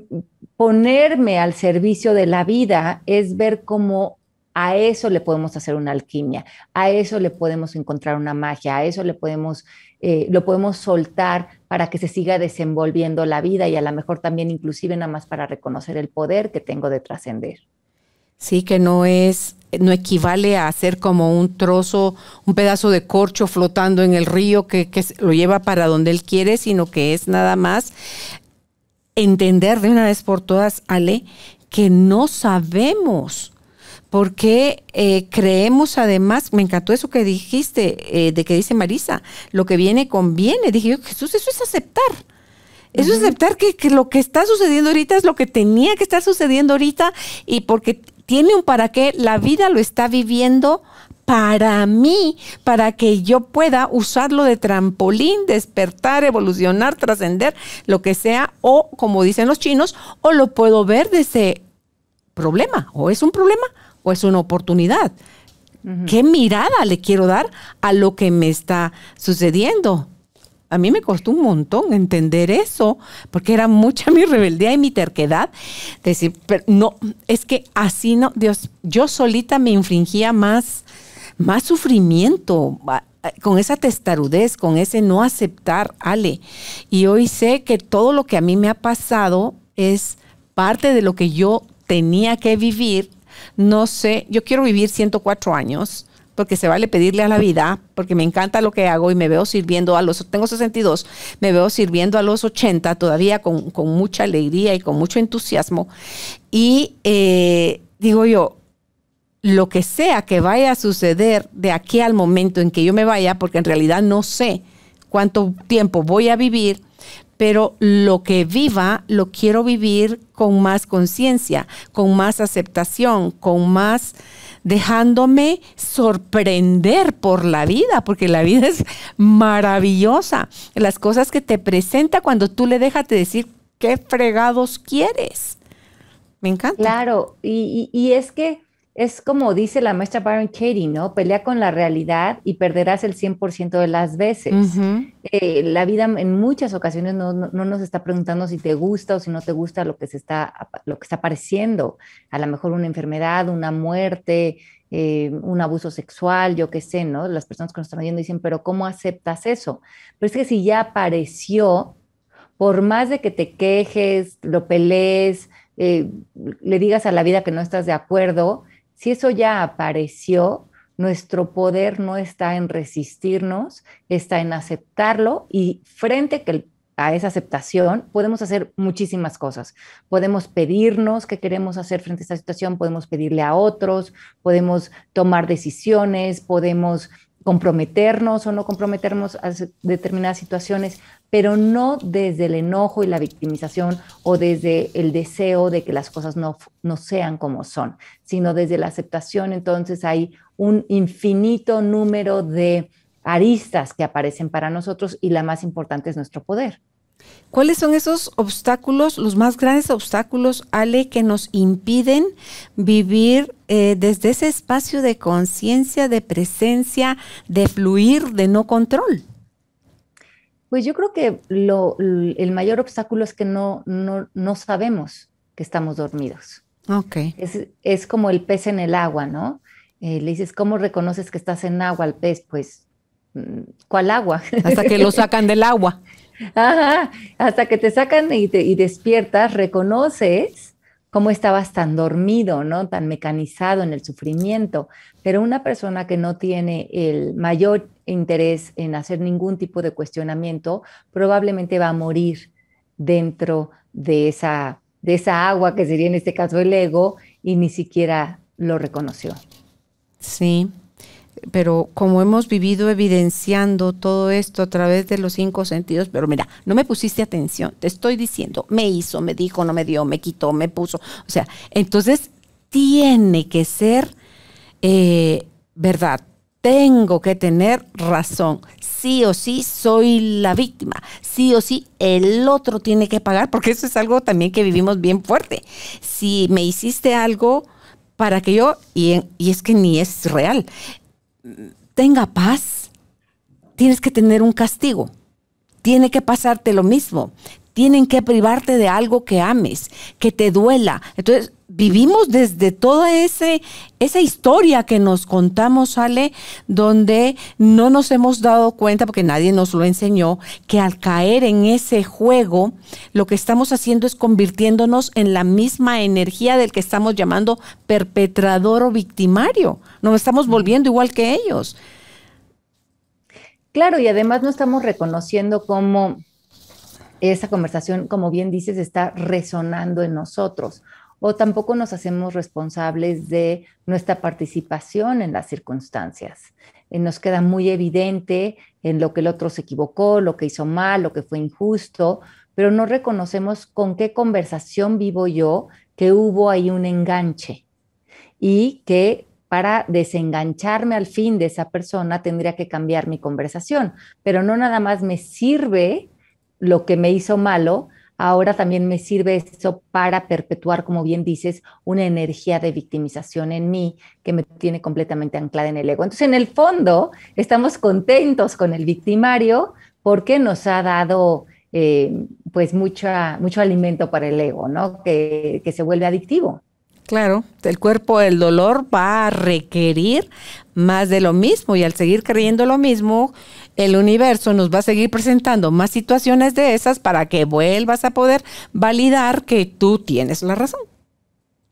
ponerme al servicio de la vida es ver cómo a eso le podemos hacer una alquimia, a eso le podemos encontrar una magia, a eso le podemos eh, lo podemos soltar para que se siga desenvolviendo la vida y a lo mejor también inclusive nada más para reconocer el poder que tengo de trascender. Sí, que no es, no equivale a ser como un trozo, un pedazo de corcho flotando en el río que, que lo lleva para donde él quiere, sino que es nada más entender de una vez por todas, Ale, que no sabemos porque eh, creemos además, me encantó eso que dijiste, eh, de que dice Marisa, lo que viene conviene. Dije yo, Jesús, eso es aceptar. Eso es aceptar que, que, lo que está sucediendo ahorita es lo que tenía que estar sucediendo ahorita y porque tiene un para qué, la vida lo está viviendo para mí, para que yo pueda usarlo de trampolín, despertar, evolucionar, trascender, lo que sea, o como dicen los chinos, o lo puedo ver de ese problema, o es un problema, pues es una oportunidad. ¿Qué mirada le quiero dar a lo que me está sucediendo? A mí me costó un montón entender eso, porque era mucha mi rebeldía y mi terquedad. Decir, pero no, es que así no, Dios, yo solita me infringía más, más sufrimiento ah, con esa testarudez, con ese no aceptar, Ale. Y hoy sé que todo lo que a mí me ha pasado es parte de lo que yo tenía que vivir no sé, yo quiero vivir 104 años porque se vale pedirle a la vida, porque me encanta lo que hago y me veo sirviendo a los, tengo 62, me veo sirviendo a los 80 todavía con, mucha alegría y con mucho entusiasmo. Y eh, digo yo, lo que sea que vaya a suceder de aquí al momento en que yo me vaya, porque en realidad no sé cuánto tiempo voy a vivir, pero lo que viva lo quiero vivir con más conciencia, con más aceptación, con más dejándome sorprender por la vida, porque la vida es maravillosa. Las cosas que te presenta cuando tú le dejas de decir qué fregados quieres. Me encanta. Claro, y es que es como dice la maestra Byron Katie, ¿no? Pelea con la realidad y perderás el 100% de las veces. Eh, la vida en muchas ocasiones no, nos está preguntando si te gusta o si no te gusta lo que, se está, lo que está apareciendo. A lo mejor una enfermedad, una muerte, eh, un abuso sexual, yo qué sé, ¿no? Las personas que nos están viendo dicen, pero ¿cómo aceptas eso? Pero es que si ya apareció, por más de que te quejes, lo pelees, eh, le digas a la vida que no estás de acuerdo, si eso ya apareció, nuestro poder no está en resistirnos, está en aceptarlo y frente a esa aceptación, podemos hacer muchísimas cosas. Podemos pedirnos qué queremos hacer frente a esta situación, podemos pedirle a otros, podemos tomar decisiones, podemos comprometernos o no comprometernos a determinadas situaciones, pero no desde el enojo y la victimización o desde el deseo de que las cosas no, no sean como son, sino desde la aceptación. Entonces hay un infinito número de aristas que aparecen para nosotros y la más importante es nuestro poder. ¿Cuáles son esos obstáculos, los más grandes obstáculos, Ale, que nos impiden vivir eh, desde ese espacio de conciencia, de presencia, de fluir, de no control? Pues yo creo que el mayor obstáculo es que no, no, sabemos que estamos dormidos. Ok. Es, como el pez en el agua, ¿no? Eh, le dices, ¿cómo reconoces que estás en agua al pez? Pues, mm, ¿cuál agua? Hasta que lo sacan del agua. Ajá, hasta que te sacan y, te, despiertas, reconoces cómo estabas tan dormido, ¿no? Tan mecanizado en el sufrimiento. Pero una persona que no tiene el mayor interés en hacer ningún tipo de cuestionamiento, probablemente va a morir dentro de esa, de esa agua que sería en este caso el ego y ni siquiera lo reconoció. Sí, pero como hemos vivido evidenciando todo esto a través de los cinco sentidos, pero mira, no me pusiste atención, te estoy diciendo, me hizo, me dijo, no me dio, me quitó, me puso. O sea, entonces tiene que ser eh, verdad, tengo que tener razón. Sí o sí soy la víctima. Sí o sí el otro tiene que pagar, porque eso es algo también que vivimos bien fuerte. Si me hiciste algo para que yo, y es que ni es real, tenga paz, tienes que tener un castigo. Tiene que pasarte lo mismo tienen que privarte de algo que ames, que te duela. Entonces, vivimos desde toda esa historia que nos contamos, Ale, donde no nos hemos dado cuenta, porque nadie nos lo enseñó, que al caer en ese juego, lo que estamos haciendo es convirtiéndonos en la misma energía del que estamos llamando perpetrador o victimario. Nos estamos volviendo igual que ellos. Claro, y además no estamos reconociendo cómo esa conversación, como bien dices, está resonando en nosotros. O tampoco nos hacemos responsables de nuestra participación en las circunstancias. Eh, nos queda muy evidente en lo que el otro se equivocó, lo que hizo mal, lo que fue injusto, pero no reconocemos con qué conversación vivo yo que hubo ahí un enganche y que para desengancharme al fin de esa persona tendría que cambiar mi conversación, pero no nada más me sirve lo que me hizo malo, ahora también me sirve eso para perpetuar, como bien dices, una energía de victimización en mí que me tiene completamente anclada en el ego. Entonces, en el fondo, estamos contentos con el victimario porque nos ha dado eh, pues mucha, mucho alimento para el ego, ¿no? que se vuelve adictivo. Claro, el cuerpo, el dolor va a requerir más de lo mismo y al seguir creyendo lo mismo, el universo nos va a seguir presentando más situaciones de esas para que vuelvas a poder validar que tú tienes la razón.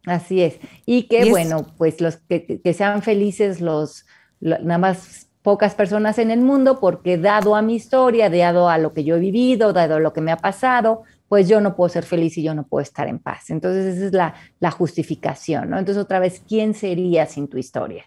Así es. Y que bueno, pues los que, sean felices los, los nada más pocas personas en el mundo porque dado a mi historia, dado a lo que yo he vivido, dado a lo que me ha pasado, pues yo no puedo ser feliz y yo no puedo estar en paz. Entonces esa es la, la justificación, ¿no? Entonces otra vez, ¿quién sería sin tu historia?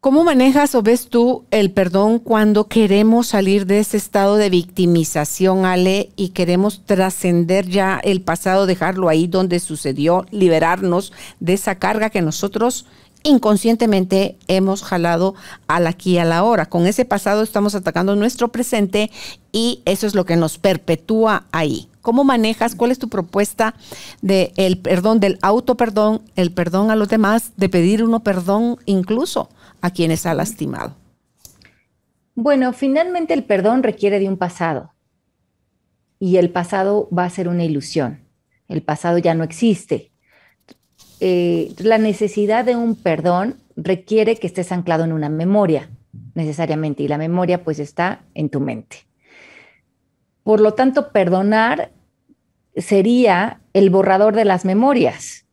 ¿Cómo manejas o ves tú el perdón cuando queremos salir de ese estado de victimización, Ale, y queremos trascender ya el pasado, dejarlo ahí donde sucedió, liberarnos de esa carga que nosotros inconscientemente hemos jalado al aquí a la hora. Con ese pasado estamos atacando nuestro presente y eso es lo que nos perpetúa ahí. ¿Cómo manejas? ¿Cuál es tu propuesta de el perdón, del auto perdón, el perdón a los demás, de pedir uno perdón incluso a quienes ha lastimado? Bueno, finalmente el perdón requiere de un pasado y el pasado va a ser una ilusión. El pasado ya no existe. Eh, la necesidad de un perdón requiere que estés anclado en una memoria, necesariamente, y la memoria pues está en tu mente. Por lo tanto, perdonar sería el borrador de las memorias,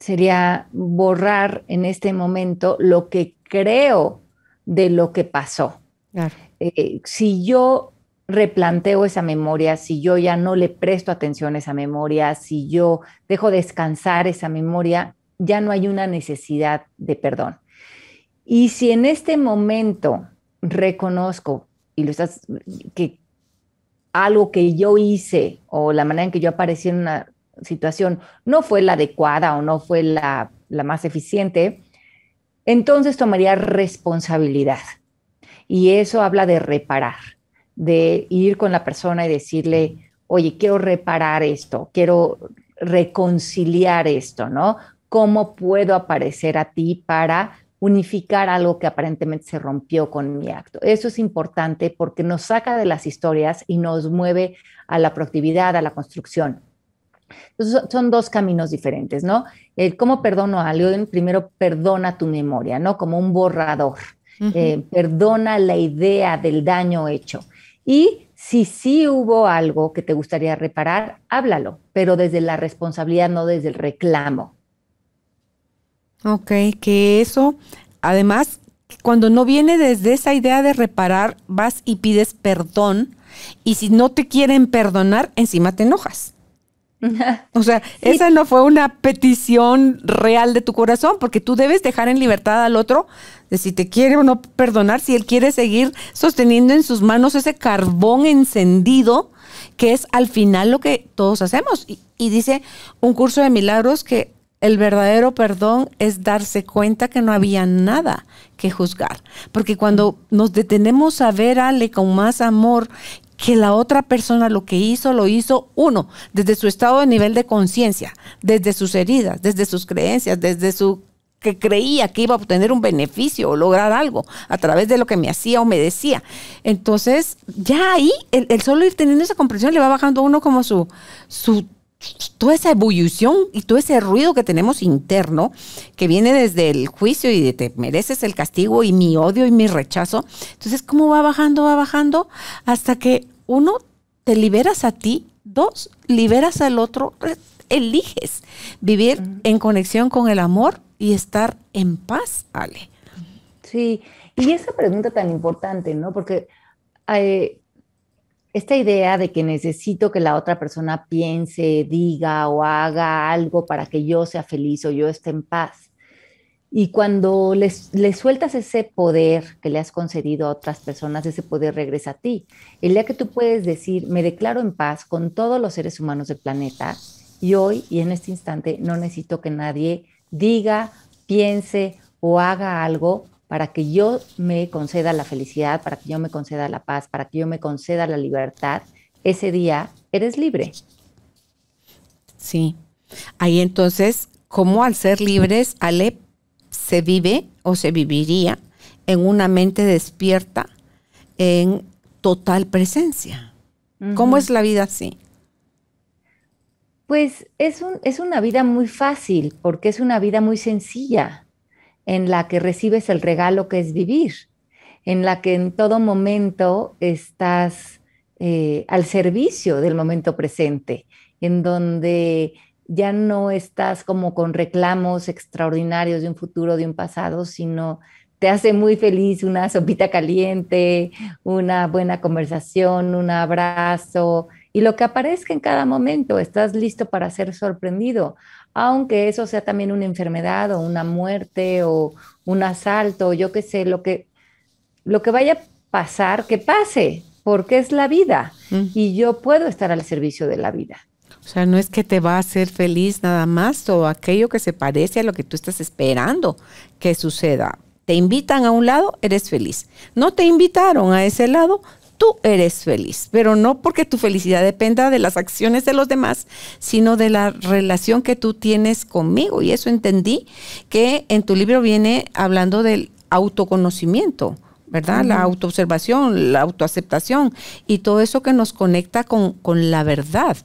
sería borrar en este momento lo que creo de lo que pasó. Eh, si yo replanteo esa memoria, si yo ya no le presto atención a esa memoria, si yo dejo descansar esa memoria, ya no hay una necesidad de perdón. Y si en este momento reconozco y lo estás que algo que yo hice o la manera en que yo aparecí en una situación no fue la adecuada o no fue la, la más eficiente, entonces tomaría responsabilidad. Y eso habla de reparar de ir con la persona y decirle, oye, quiero reparar esto, quiero reconciliar esto, ¿no? ¿Cómo puedo aparecer a ti para unificar algo que aparentemente se rompió con mi acto? Eso es importante porque nos saca de las historias y nos mueve a la proactividad, a la construcción. Entonces, son dos caminos diferentes, ¿no? El cómo perdono a alguien, primero perdona tu memoria, ¿no? Como un borrador. Eh, perdona la idea del daño hecho y si sí hubo algo que te gustaría reparar, háblalo, pero desde la responsabilidad, no desde el reclamo. Ok, que eso, además, cuando no viene desde esa idea de reparar, vas y pides perdón, y si no te quieren perdonar, encima te enojas. O sea, esa no fue una petición real de tu corazón, porque tú debes dejar en libertad al otro de si te quiere o no perdonar, si él quiere seguir sosteniendo en sus manos ese carbón encendido, que es al final lo que todos hacemos. Y, dice un curso de milagros que el verdadero perdón es darse cuenta que no había nada que juzgar. Porque cuando nos detenemos a ver, a Ale, con más amor, que la otra persona lo que hizo, lo hizo uno, desde su estado de nivel de conciencia, desde sus heridas, desde sus creencias, desde su que creía que iba a obtener un beneficio o lograr algo a través de lo que me hacía o me decía. Entonces, ya ahí, el, solo ir teniendo esa comprensión le va bajando a uno como su, su toda esa ebullición y todo ese ruido que tenemos interno, que viene desde el juicio y de te mereces el castigo y mi odio y mi rechazo. Entonces, ¿cómo va bajando, va bajando? Hasta que uno, te liberas a ti, dos, liberas al otro, eliges vivir en conexión con el amor y estar en paz, Ale. Sí, y esa pregunta tan importante, ¿no? Porque eh, esta idea de que necesito que la otra persona piense, diga o haga algo para que yo sea feliz o yo esté en paz. Y cuando le sueltas ese poder que le has concedido a otras personas, ese poder regresa a ti. El día que tú puedes decir, me declaro en paz con todos los seres humanos del planeta, y hoy y en este instante no necesito que nadie diga, piense o haga algo para que yo me conceda la felicidad, para que yo me conceda la paz, para que yo me conceda la libertad. Ese día eres libre. Sí. Ahí entonces, ¿cómo al ser libres, Ale se vive o se viviría en una mente despierta, en total presencia. ¿Cómo es la vida así? Pues es, es una vida muy fácil, porque es una vida muy sencilla, en la que recibes el regalo que es vivir, en la que en todo momento estás eh, al servicio del momento presente, en donde ya no estás como con reclamos extraordinarios de un futuro, de un pasado, sino te hace muy feliz una sopita caliente, una buena conversación, un abrazo, y lo que aparezca en cada momento, estás listo para ser sorprendido, aunque eso sea también una enfermedad o una muerte o un asalto, yo qué sé, lo que, lo que vaya a pasar, que pase, porque es la vida mm. y yo puedo estar al servicio de la vida. O sea, no es que te va a hacer feliz nada más o aquello que se parece a lo que tú estás esperando que suceda. Te invitan a un lado, eres feliz. No te invitaron a ese lado, tú eres feliz, pero no porque tu felicidad dependa de las acciones de los demás, sino de la relación que tú tienes conmigo. Y eso entendí que en tu libro viene hablando del autoconocimiento. ¿Verdad? La autoobservación, la autoaceptación y todo eso que nos conecta con, la verdad,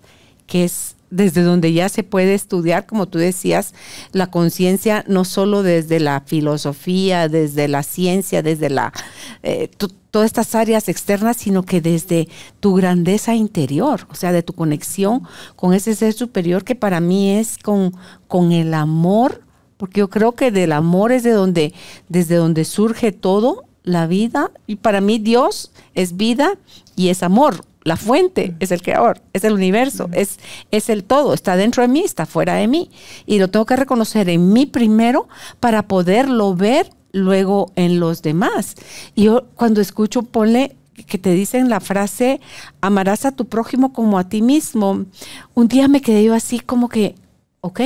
que es desde donde ya se puede estudiar, como tú decías, la conciencia no solo desde la filosofía, desde la ciencia, desde la eh, todas estas áreas externas, sino que desde tu grandeza interior, o sea, de tu conexión con ese ser superior que para mí es con, con el amor, porque yo creo que del amor es de donde, desde donde surge todo, la vida, y para mí Dios es vida y es amor, la fuente mm. es el creador, es el universo, mm. es, es el todo, está dentro de mí, está fuera de mí. Y lo tengo que reconocer en mí primero para poderlo ver luego en los demás. yo cuando escucho, ponle que te dicen la frase, amarás a tu prójimo como a ti mismo, un día me quedé yo así como que, ok,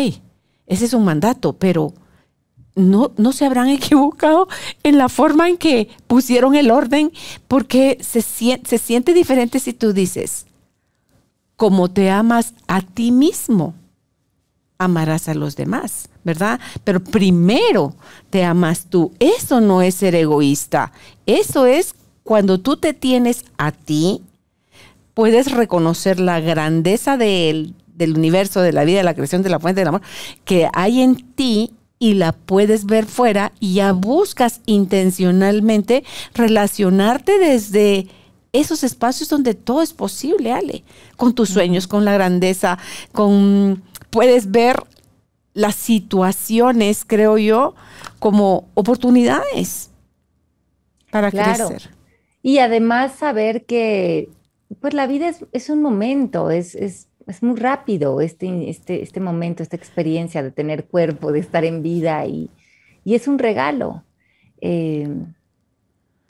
ese es un mandato, pero no, no se habrán equivocado en la forma en que pusieron el orden, porque se, se siente diferente si tú dices, como te amas a ti mismo amarás a los demás, ¿verdad? Pero primero te amas tú. Eso no es ser egoísta. Eso es cuando tú te tienes a ti, puedes reconocer la grandeza del universo, de la vida, de la creación, de la fuente del amor que hay en ti y la puedes ver fuera y ya buscas intencionalmente relacionarte desde esos espacios donde todo es posible, Ale, con tus sueños, con la grandeza, con puedes ver las situaciones, creo yo, como oportunidades para crecer. Y además saber que pues la vida es, un momento, es, muy rápido este, este, este momento, esta experiencia de tener cuerpo, de estar en vida y, es un regalo eh,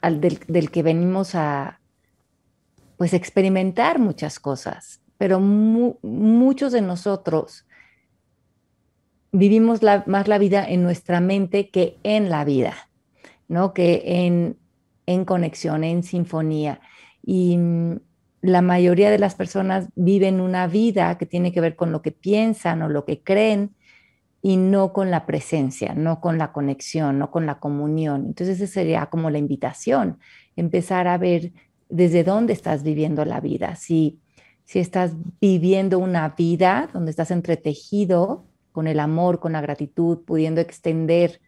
al del, que venimos a pues experimentar muchas cosas, pero muchos de nosotros vivimos más la vida en nuestra mente que en la vida, ¿no? Que en, conexión, en sinfonía. Y mm, la mayoría de las personas viven una vida que tiene que ver con lo que piensan o lo que creen y no con la presencia, no con la conexión, no con la comunión. Entonces esa sería como la invitación, empezar a ver desde dónde estás viviendo la vida. Si, si estás viviendo una vida donde estás entretejido con el amor, con la gratitud, pudiendo extender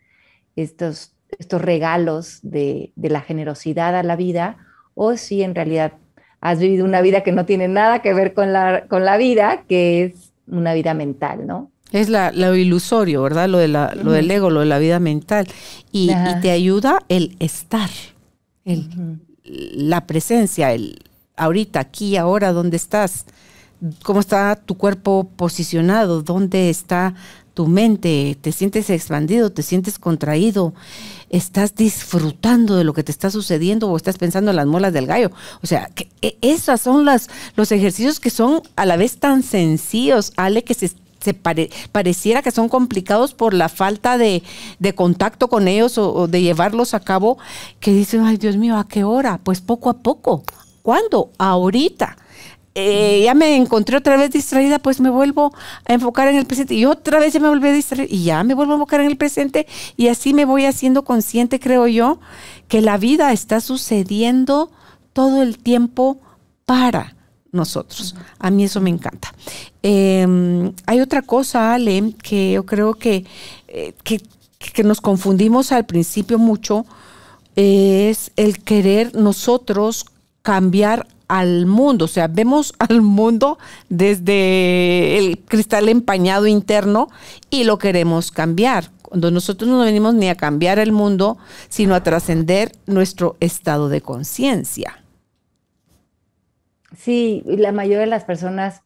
estos, estos regalos de, la generosidad a la vida, o si en realidad has vivido una vida que no tiene nada que ver con la, con la vida, que es una vida mental, ¿no? Es la, lo ilusorio, ¿verdad? Lo, de lo del ego, lo de la vida mental. Y, te ayuda el estar, la presencia, el ahorita, aquí, ahora, donde estás? cómo está tu cuerpo posicionado, dónde está tu mente, te sientes expandido, te sientes contraído, estás disfrutando de lo que te está sucediendo o estás pensando en las molas del gallo. O sea, que e, esos son las, los ejercicios que son a la vez tan sencillos, Ale, que se, pareciera que son complicados por la falta de, contacto con ellos o, o, de llevarlos a cabo, que dicen, ay Dios mío, ¿a qué hora? Pues poco a poco. ¿Cuándo? Ahorita. Eh, ya me encontré otra vez distraída, pues me vuelvo a enfocar en el presente y otra vez ya me volví a distraer y ya me vuelvo a enfocar en el presente y así me voy haciendo consciente, creo yo, que la vida está sucediendo todo el tiempo para nosotros. A mí eso me encanta. Em, hay otra cosa, Ale, que yo creo que, eh, que, que nos confundimos al principio mucho, es el querer nosotros cambiar al mundo, o sea, vemos al mundo desde el cristal empañado interno y lo queremos cambiar. Cuando nosotros no venimos ni a cambiar el mundo, sino a trascender nuestro estado de conciencia. Sí, la mayoría de las personas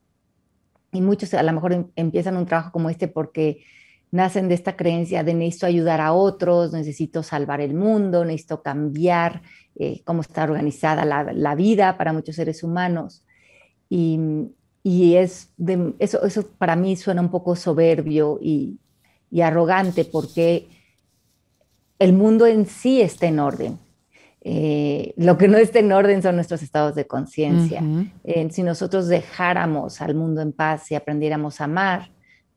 y muchos a lo mejor em-, empiezan un trabajo como este porque nacen de esta creencia de necesito ayudar a otros, necesito salvar el mundo, necesito cambiar eh, cómo está organizada la, vida para muchos seres humanos. Y, es eso, eso para mí suena un poco soberbio y, arrogante porque el mundo en sí está en orden. Eh, lo que no está en orden son nuestros estados de conciencia. Eh, si nosotros dejáramos al mundo en paz y aprendiéramos a amar,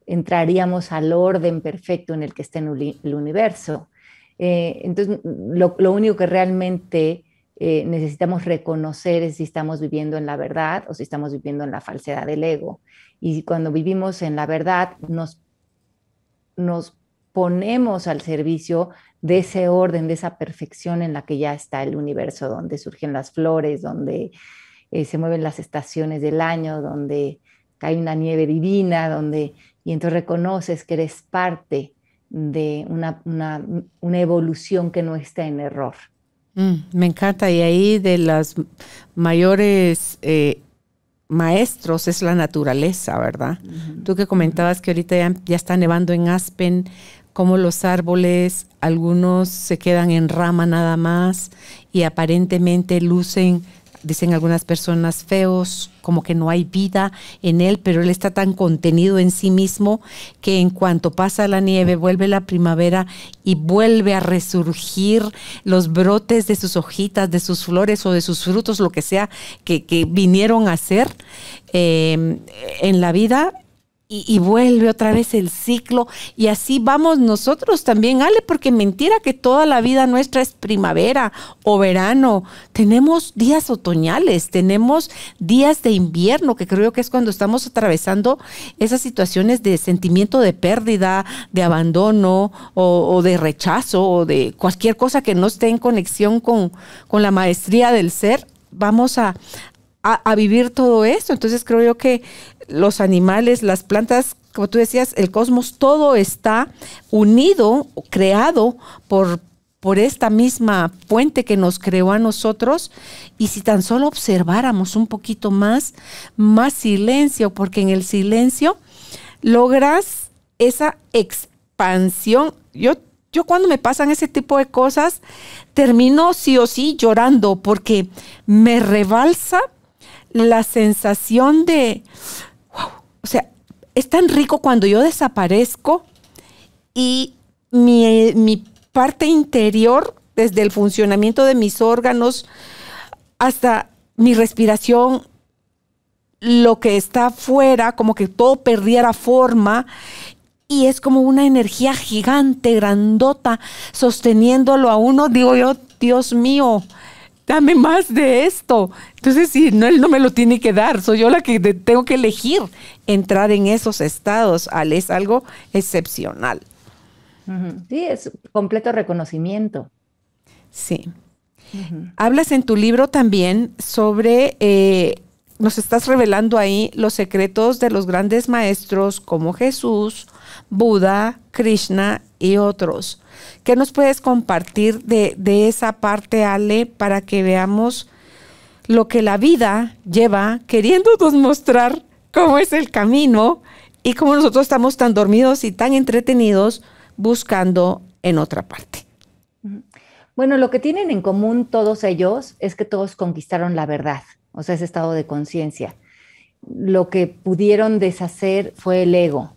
entraríamos al orden perfecto en el que está el universo. Eh, entonces, mm, mm, lo, único que realmente eh, necesitamos reconocer es si estamos viviendo en la verdad o si estamos viviendo en la falsedad del ego. Y cuando vivimos en la verdad, nos, nos ponemos al servicio de ese orden, de esa perfección en la que ya está el universo, donde surgen las flores, donde eh, se mueven las estaciones del año, donde cae una nieve divina, donde y entonces reconoces que eres parte de una, evolución que no está en error. Mm, me encanta. Y ahí de los mayores eh, maestros es la naturaleza, ¿verdad? Tú que comentabas que ahorita ya, ya, está nevando en Aspen, cómo los árboles, algunos se quedan en rama nada más y aparentemente lucen dicen algunas personas, feos, como que no hay vida en él, pero él está tan contenido en sí mismo que en cuanto pasa la nieve, vuelve la primavera y vuelve a resurgir los brotes de sus hojitas, de sus flores o de sus frutos, lo que sea que, vinieron a ser eh, en la vida y, vuelve otra vez el ciclo y así vamos nosotros también, Ale, porque mentira que toda la vida nuestra es primavera o verano, tenemos días otoñales, tenemos días de invierno, que creo que es cuando estamos atravesando esas situaciones de sentimiento de pérdida, de abandono o, o de rechazo o de cualquier cosa que no esté en conexión con, con la maestría del ser, vamos a, a, vivir todo esto. Entonces creo yo que los animales, las plantas, como tú decías, el cosmos, todo está unido, creado por, por esta misma puente que nos creó a nosotros. Y si tan solo observáramos un poquito más, más silencio, porque en el silencio logras esa expansión. Yo yo cuando me pasan ese tipo de cosas, termino sí o sí llorando porque me rebalsa la sensación de, wow, o sea, es tan rico cuando yo desaparezco y mi, parte interior, desde el funcionamiento de mis órganos hasta mi respiración, lo que está afuera, como que todo perdiera forma y es como una energía gigante, grandota, sosteniéndolo a uno, digo yo, Dios mío, dame más de esto. Entonces, si no, él no me lo tiene que dar, soy yo la que tengo que elegir. Entrar en esos estados es algo excepcional. Sí, es completo reconocimiento. Sí. Hablas en tu libro también sobre eh, nos estás revelando ahí los secretos de los grandes maestros como Jesús, Buda, Krishna y otros. ¿Qué nos puedes compartir de, esa parte, Ale, para que veamos lo que la vida lleva queriéndonos mostrar cómo es el camino y cómo nosotros estamos tan dormidos y tan entretenidos buscando en otra parte? Bueno, lo que tienen en común todos ellos es que todos conquistaron la verdad o sea, ese estado de conciencia. Lo que pudieron deshacer fue el ego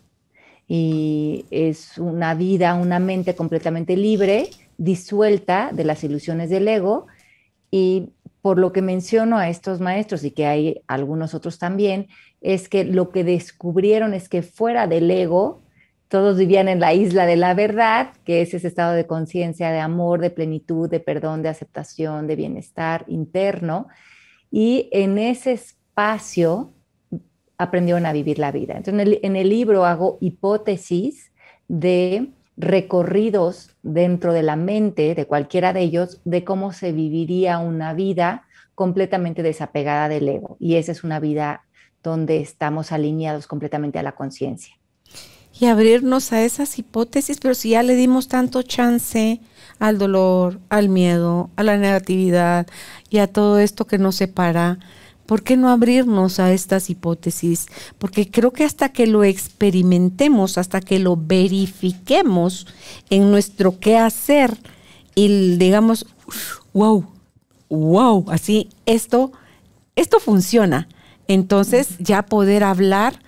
y es una vida, una mente completamente libre, disuelta de las ilusiones del ego y por lo que menciono a estos maestros y que hay algunos otros también, es que lo que descubrieron es que fuera del ego, todos vivían en la isla de la verdad, que es ese estado de conciencia, de amor, de plenitud, de perdón, de aceptación, de bienestar interno, y en ese espacio aprendieron a vivir la vida. Entonces, en el, libro hago hipótesis de recorridos dentro de la mente de cualquiera de ellos de cómo se viviría una vida completamente desapegada del ego. Y esa es una vida donde estamos alineados completamente a la conciencia. Y abrirnos a esas hipótesis, pero si ya le dimos tanto chance, al dolor, al miedo, a la negatividad y a todo esto que nos separa. ¿Por qué no abrirnos a estas hipótesis? Porque creo que hasta que lo experimentemos, hasta que lo verifiquemos en nuestro qué hacer y digamos, wow, wow, así, esto, esto funciona. Entonces ya poder hablar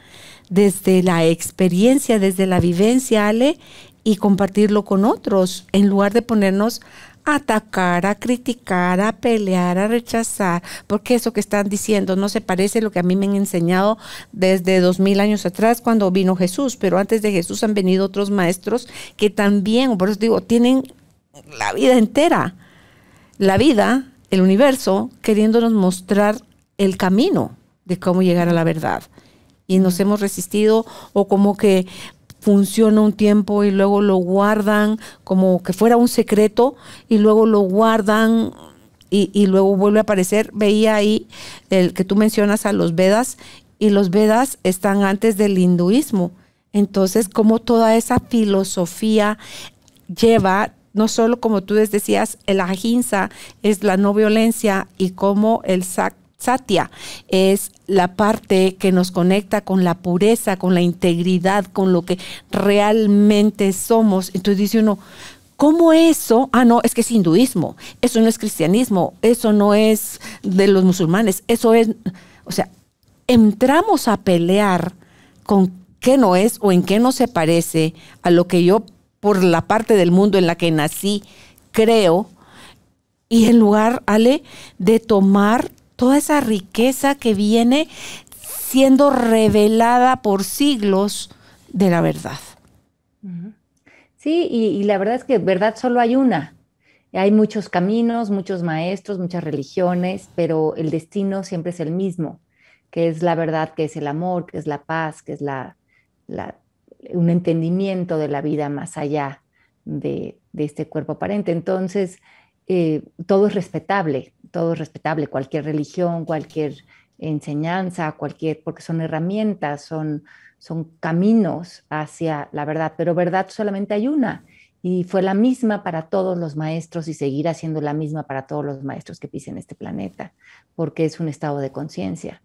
desde la experiencia, desde la vivencia, Ale, y compartirlo con otros, en lugar de ponernos a atacar, a criticar, a pelear, a rechazar, porque eso que están diciendo no se parece a lo que a mí me han enseñado desde dos mil años atrás cuando vino Jesús, pero antes de Jesús han venido otros maestros que también, por eso digo, tienen la vida entera, la vida, el universo, queriéndonos mostrar el camino de cómo llegar a la verdad. Y nos hemos resistido o como que funciona un tiempo y luego lo guardan como que fuera un secreto y luego lo guardan y, luego vuelve a aparecer. Veía ahí el que tú mencionas a los Vedas y los Vedas están antes del hinduismo. Entonces, como toda esa filosofía lleva, no solo como tú les decías, el ahimsa es la no violencia y como el SAC Satya es la parte que nos conecta con la pureza, con la integridad, con lo que realmente somos. Entonces dice uno, ¿Cómo eso? Ah, no, es que es hinduismo, eso no es cristianismo, eso no es de los musulmanes, eso es, o sea, entramos a pelear con qué no es o en qué no se parece a lo que yo, por la parte del mundo en la que nací, creo, y en lugar, Ale, de tomar toda esa riqueza que viene siendo revelada por siglos de la verdad. Sí, y, la verdad es que verdad solo hay una. Hay muchos caminos, muchos maestros, muchas religiones, pero el destino siempre es el mismo, que es la verdad, que es el amor, que es la paz, que es la, un entendimiento de la vida más allá de, este cuerpo aparente. Entonces, eh, todo es respetable, todo es respetable, cualquier religión, cualquier enseñanza, cualquier, porque son herramientas, son, son caminos hacia la verdad, pero verdad solamente hay una y fue la misma para todos los maestros y seguirá siendo la misma para todos los maestros que pisen este planeta, porque es un estado de conciencia.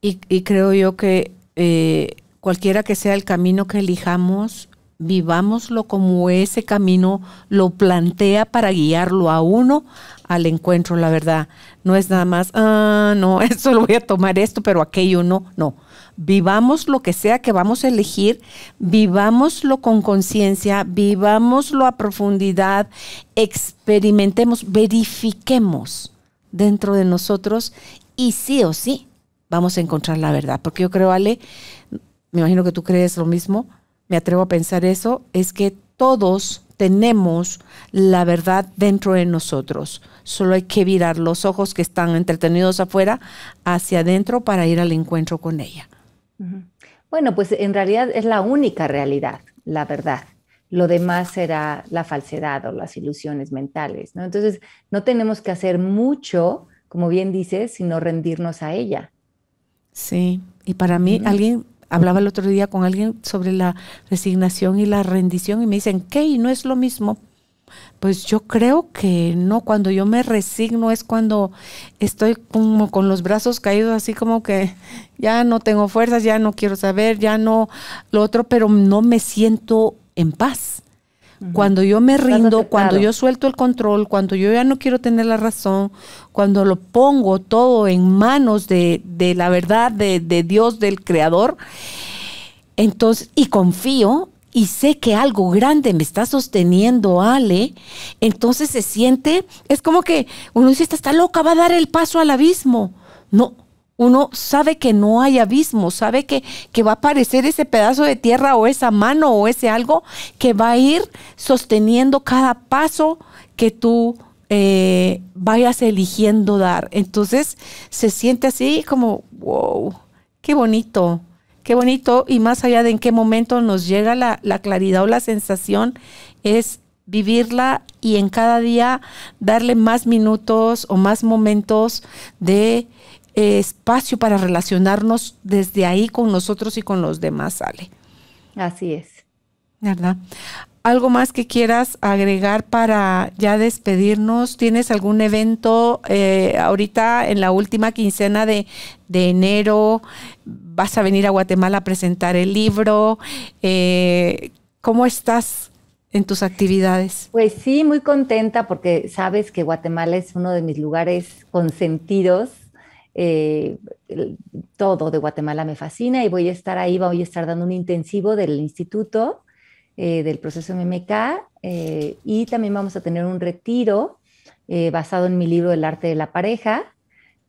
Y, creo yo que eh, cualquiera que sea el camino que elijamos, vivámoslo como ese camino lo plantea para guiarlo a uno al encuentro, la verdad. No es nada más, ah, no, eso lo voy a tomar esto, pero aquello no, no. Vivamos lo que sea que vamos a elegir, vivámoslo con conciencia, vivámoslo a profundidad, experimentemos, verifiquemos dentro de nosotros y sí o sí vamos a encontrar la verdad. Porque yo creo, Ale, me imagino que tú crees lo mismo, me atrevo a pensar eso, es que todos tenemos la verdad dentro de nosotros. Solo hay que virar los ojos que están entretenidos afuera hacia adentro para ir al encuentro con ella. Bueno, pues en realidad es la única realidad, la verdad. Lo demás será la falsedad o las ilusiones mentales, Entonces, no tenemos que hacer mucho, como bien dices, sino rendirnos a ella. Sí, y para mí, alguien hablaba el otro día con alguien sobre la resignación y la rendición y me dicen, ¿qué? ¿Y no es lo mismo? Pues yo creo que no, cuando yo me resigno es cuando estoy como con los brazos caídos, así como que ya no tengo fuerzas, ya no quiero saber, ya no lo otro, pero no me siento en paz. Cuando yo me rindo, cuando yo suelto el control, cuando yo ya no quiero tener la razón, cuando lo pongo todo en manos de, la verdad, de, Dios, del Creador, entonces, y confío, y sé que algo grande me está sosteniendo Ale, entonces se siente, es como que uno dice, esta está loca, va a dar el paso al abismo. No, uno sabe que no hay abismo, sabe que, que, va a aparecer ese pedazo de tierra o esa mano o ese algo que va a ir sosteniendo cada paso que tú eh, vayas eligiendo dar. Entonces se siente así como, wow, qué bonito, qué bonito. Y más allá de en qué momento nos llega la, la claridad o la sensación, es vivirla y en cada día darle más minutos o más momentos de eh, espacio para relacionarnos desde ahí con nosotros y con los demás, Ale. Así es. ¿Verdad? ¿Algo más que quieras agregar para ya despedirnos? ¿Tienes algún evento eh, ahorita en la última quincena de, enero? ¿Vas a venir a Guatemala a presentar el libro? Eh, ¿Cómo estás en tus actividades? Pues sí, muy contenta porque sabes que Guatemala es uno de mis lugares consentidos eh, todo de Guatemala me fascina y voy a estar ahí, voy a estar dando un intensivo del instituto eh, del proceso MMK eh, y también vamos a tener un retiro basado en mi libro El arte de la pareja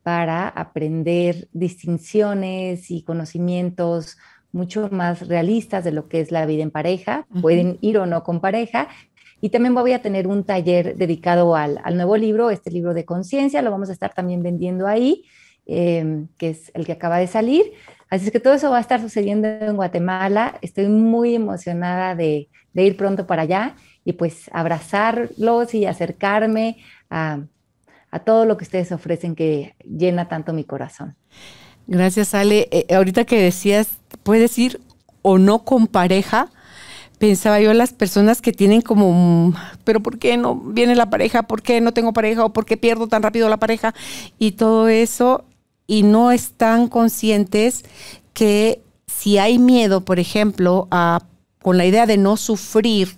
para aprender distinciones y conocimientos mucho más realistas de lo que es la vida en pareja. Pueden ir o no con pareja, y también voy a tener un taller dedicado al, al nuevo libro, este libro de conciencia, lo vamos a estar también vendiendo ahí. Em, que es el que acaba de salir. Así es que todo eso va a estar sucediendo en Guatemala. Estoy muy emocionada de, ir pronto para allá y pues abrazarlos y acercarme a, todo lo que ustedes ofrecen que llena tanto mi corazón. Gracias, Ale. Eh, ahorita que decías, puedes ir o no con pareja, pensaba yo las personas que tienen como, pero ¿por qué no viene la pareja? ¿Por qué no tengo pareja? ¿O por qué pierdo tan rápido la pareja? Y todo eso y no están conscientes que si hay miedo, por ejemplo, con la idea de no sufrir,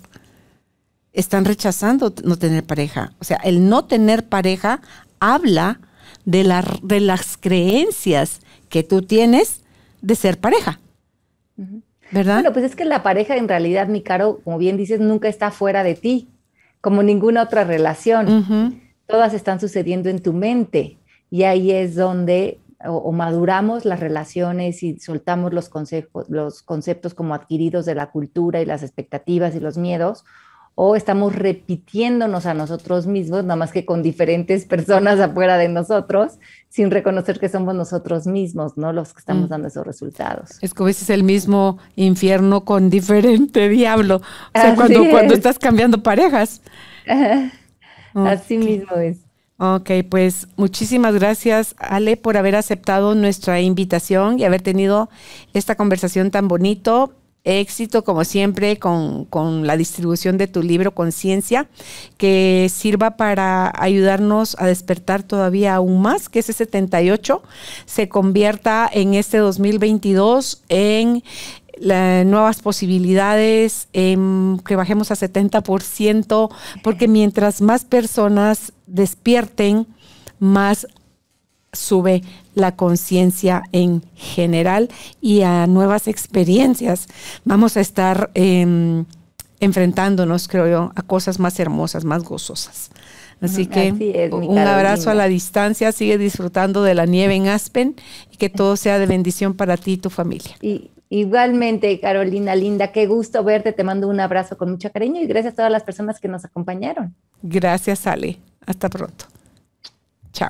están rechazando no tener pareja. O sea, el no tener pareja habla de, de las creencias que tú tienes de ser pareja. ¿Verdad? Bueno, pues es que la pareja en realidad, mi caro, como bien dices, nunca está fuera de ti, como ninguna otra relación. Todas están sucediendo en tu mente y ahí es donde o, maduramos las relaciones y soltamos los, consejos, los conceptos como adquiridos de la cultura y las expectativas y los miedos, o estamos repitiéndonos a nosotros mismos, nada más que con diferentes personas afuera de nosotros, sin reconocer que somos nosotros mismos, ¿no? Los que estamos mm. dando esos resultados. Es como si es el mismo infierno con diferente diablo. O sea, cuando, estás cambiando parejas. Así mismo es. Ok, pues muchísimas gracias Ale por haber aceptado nuestra invitación y haber tenido esta conversación tan bonito Éxito, como siempre, con, la distribución de tu libro Conciencia, que sirva para ayudarnos a despertar todavía aún más, que ese 78 se convierta en este 2022 en nuevas posibilidades, en que bajemos a 70%, porque mientras más personas despierten, más sube la conciencia en general y a nuevas experiencias. Vamos a estar em, enfrentándonos, creo yo, a cosas más hermosas, más gozosas. Así que un abrazo a la distancia, sigue disfrutando de la nieve en Aspen y que todo sea de bendición para ti y tu familia. Y, igualmente, Carolina, linda, qué gusto verte, te mando un abrazo con mucho cariño y gracias a todas las personas que nos acompañaron. Gracias, Ale. Hasta pronto. Chao.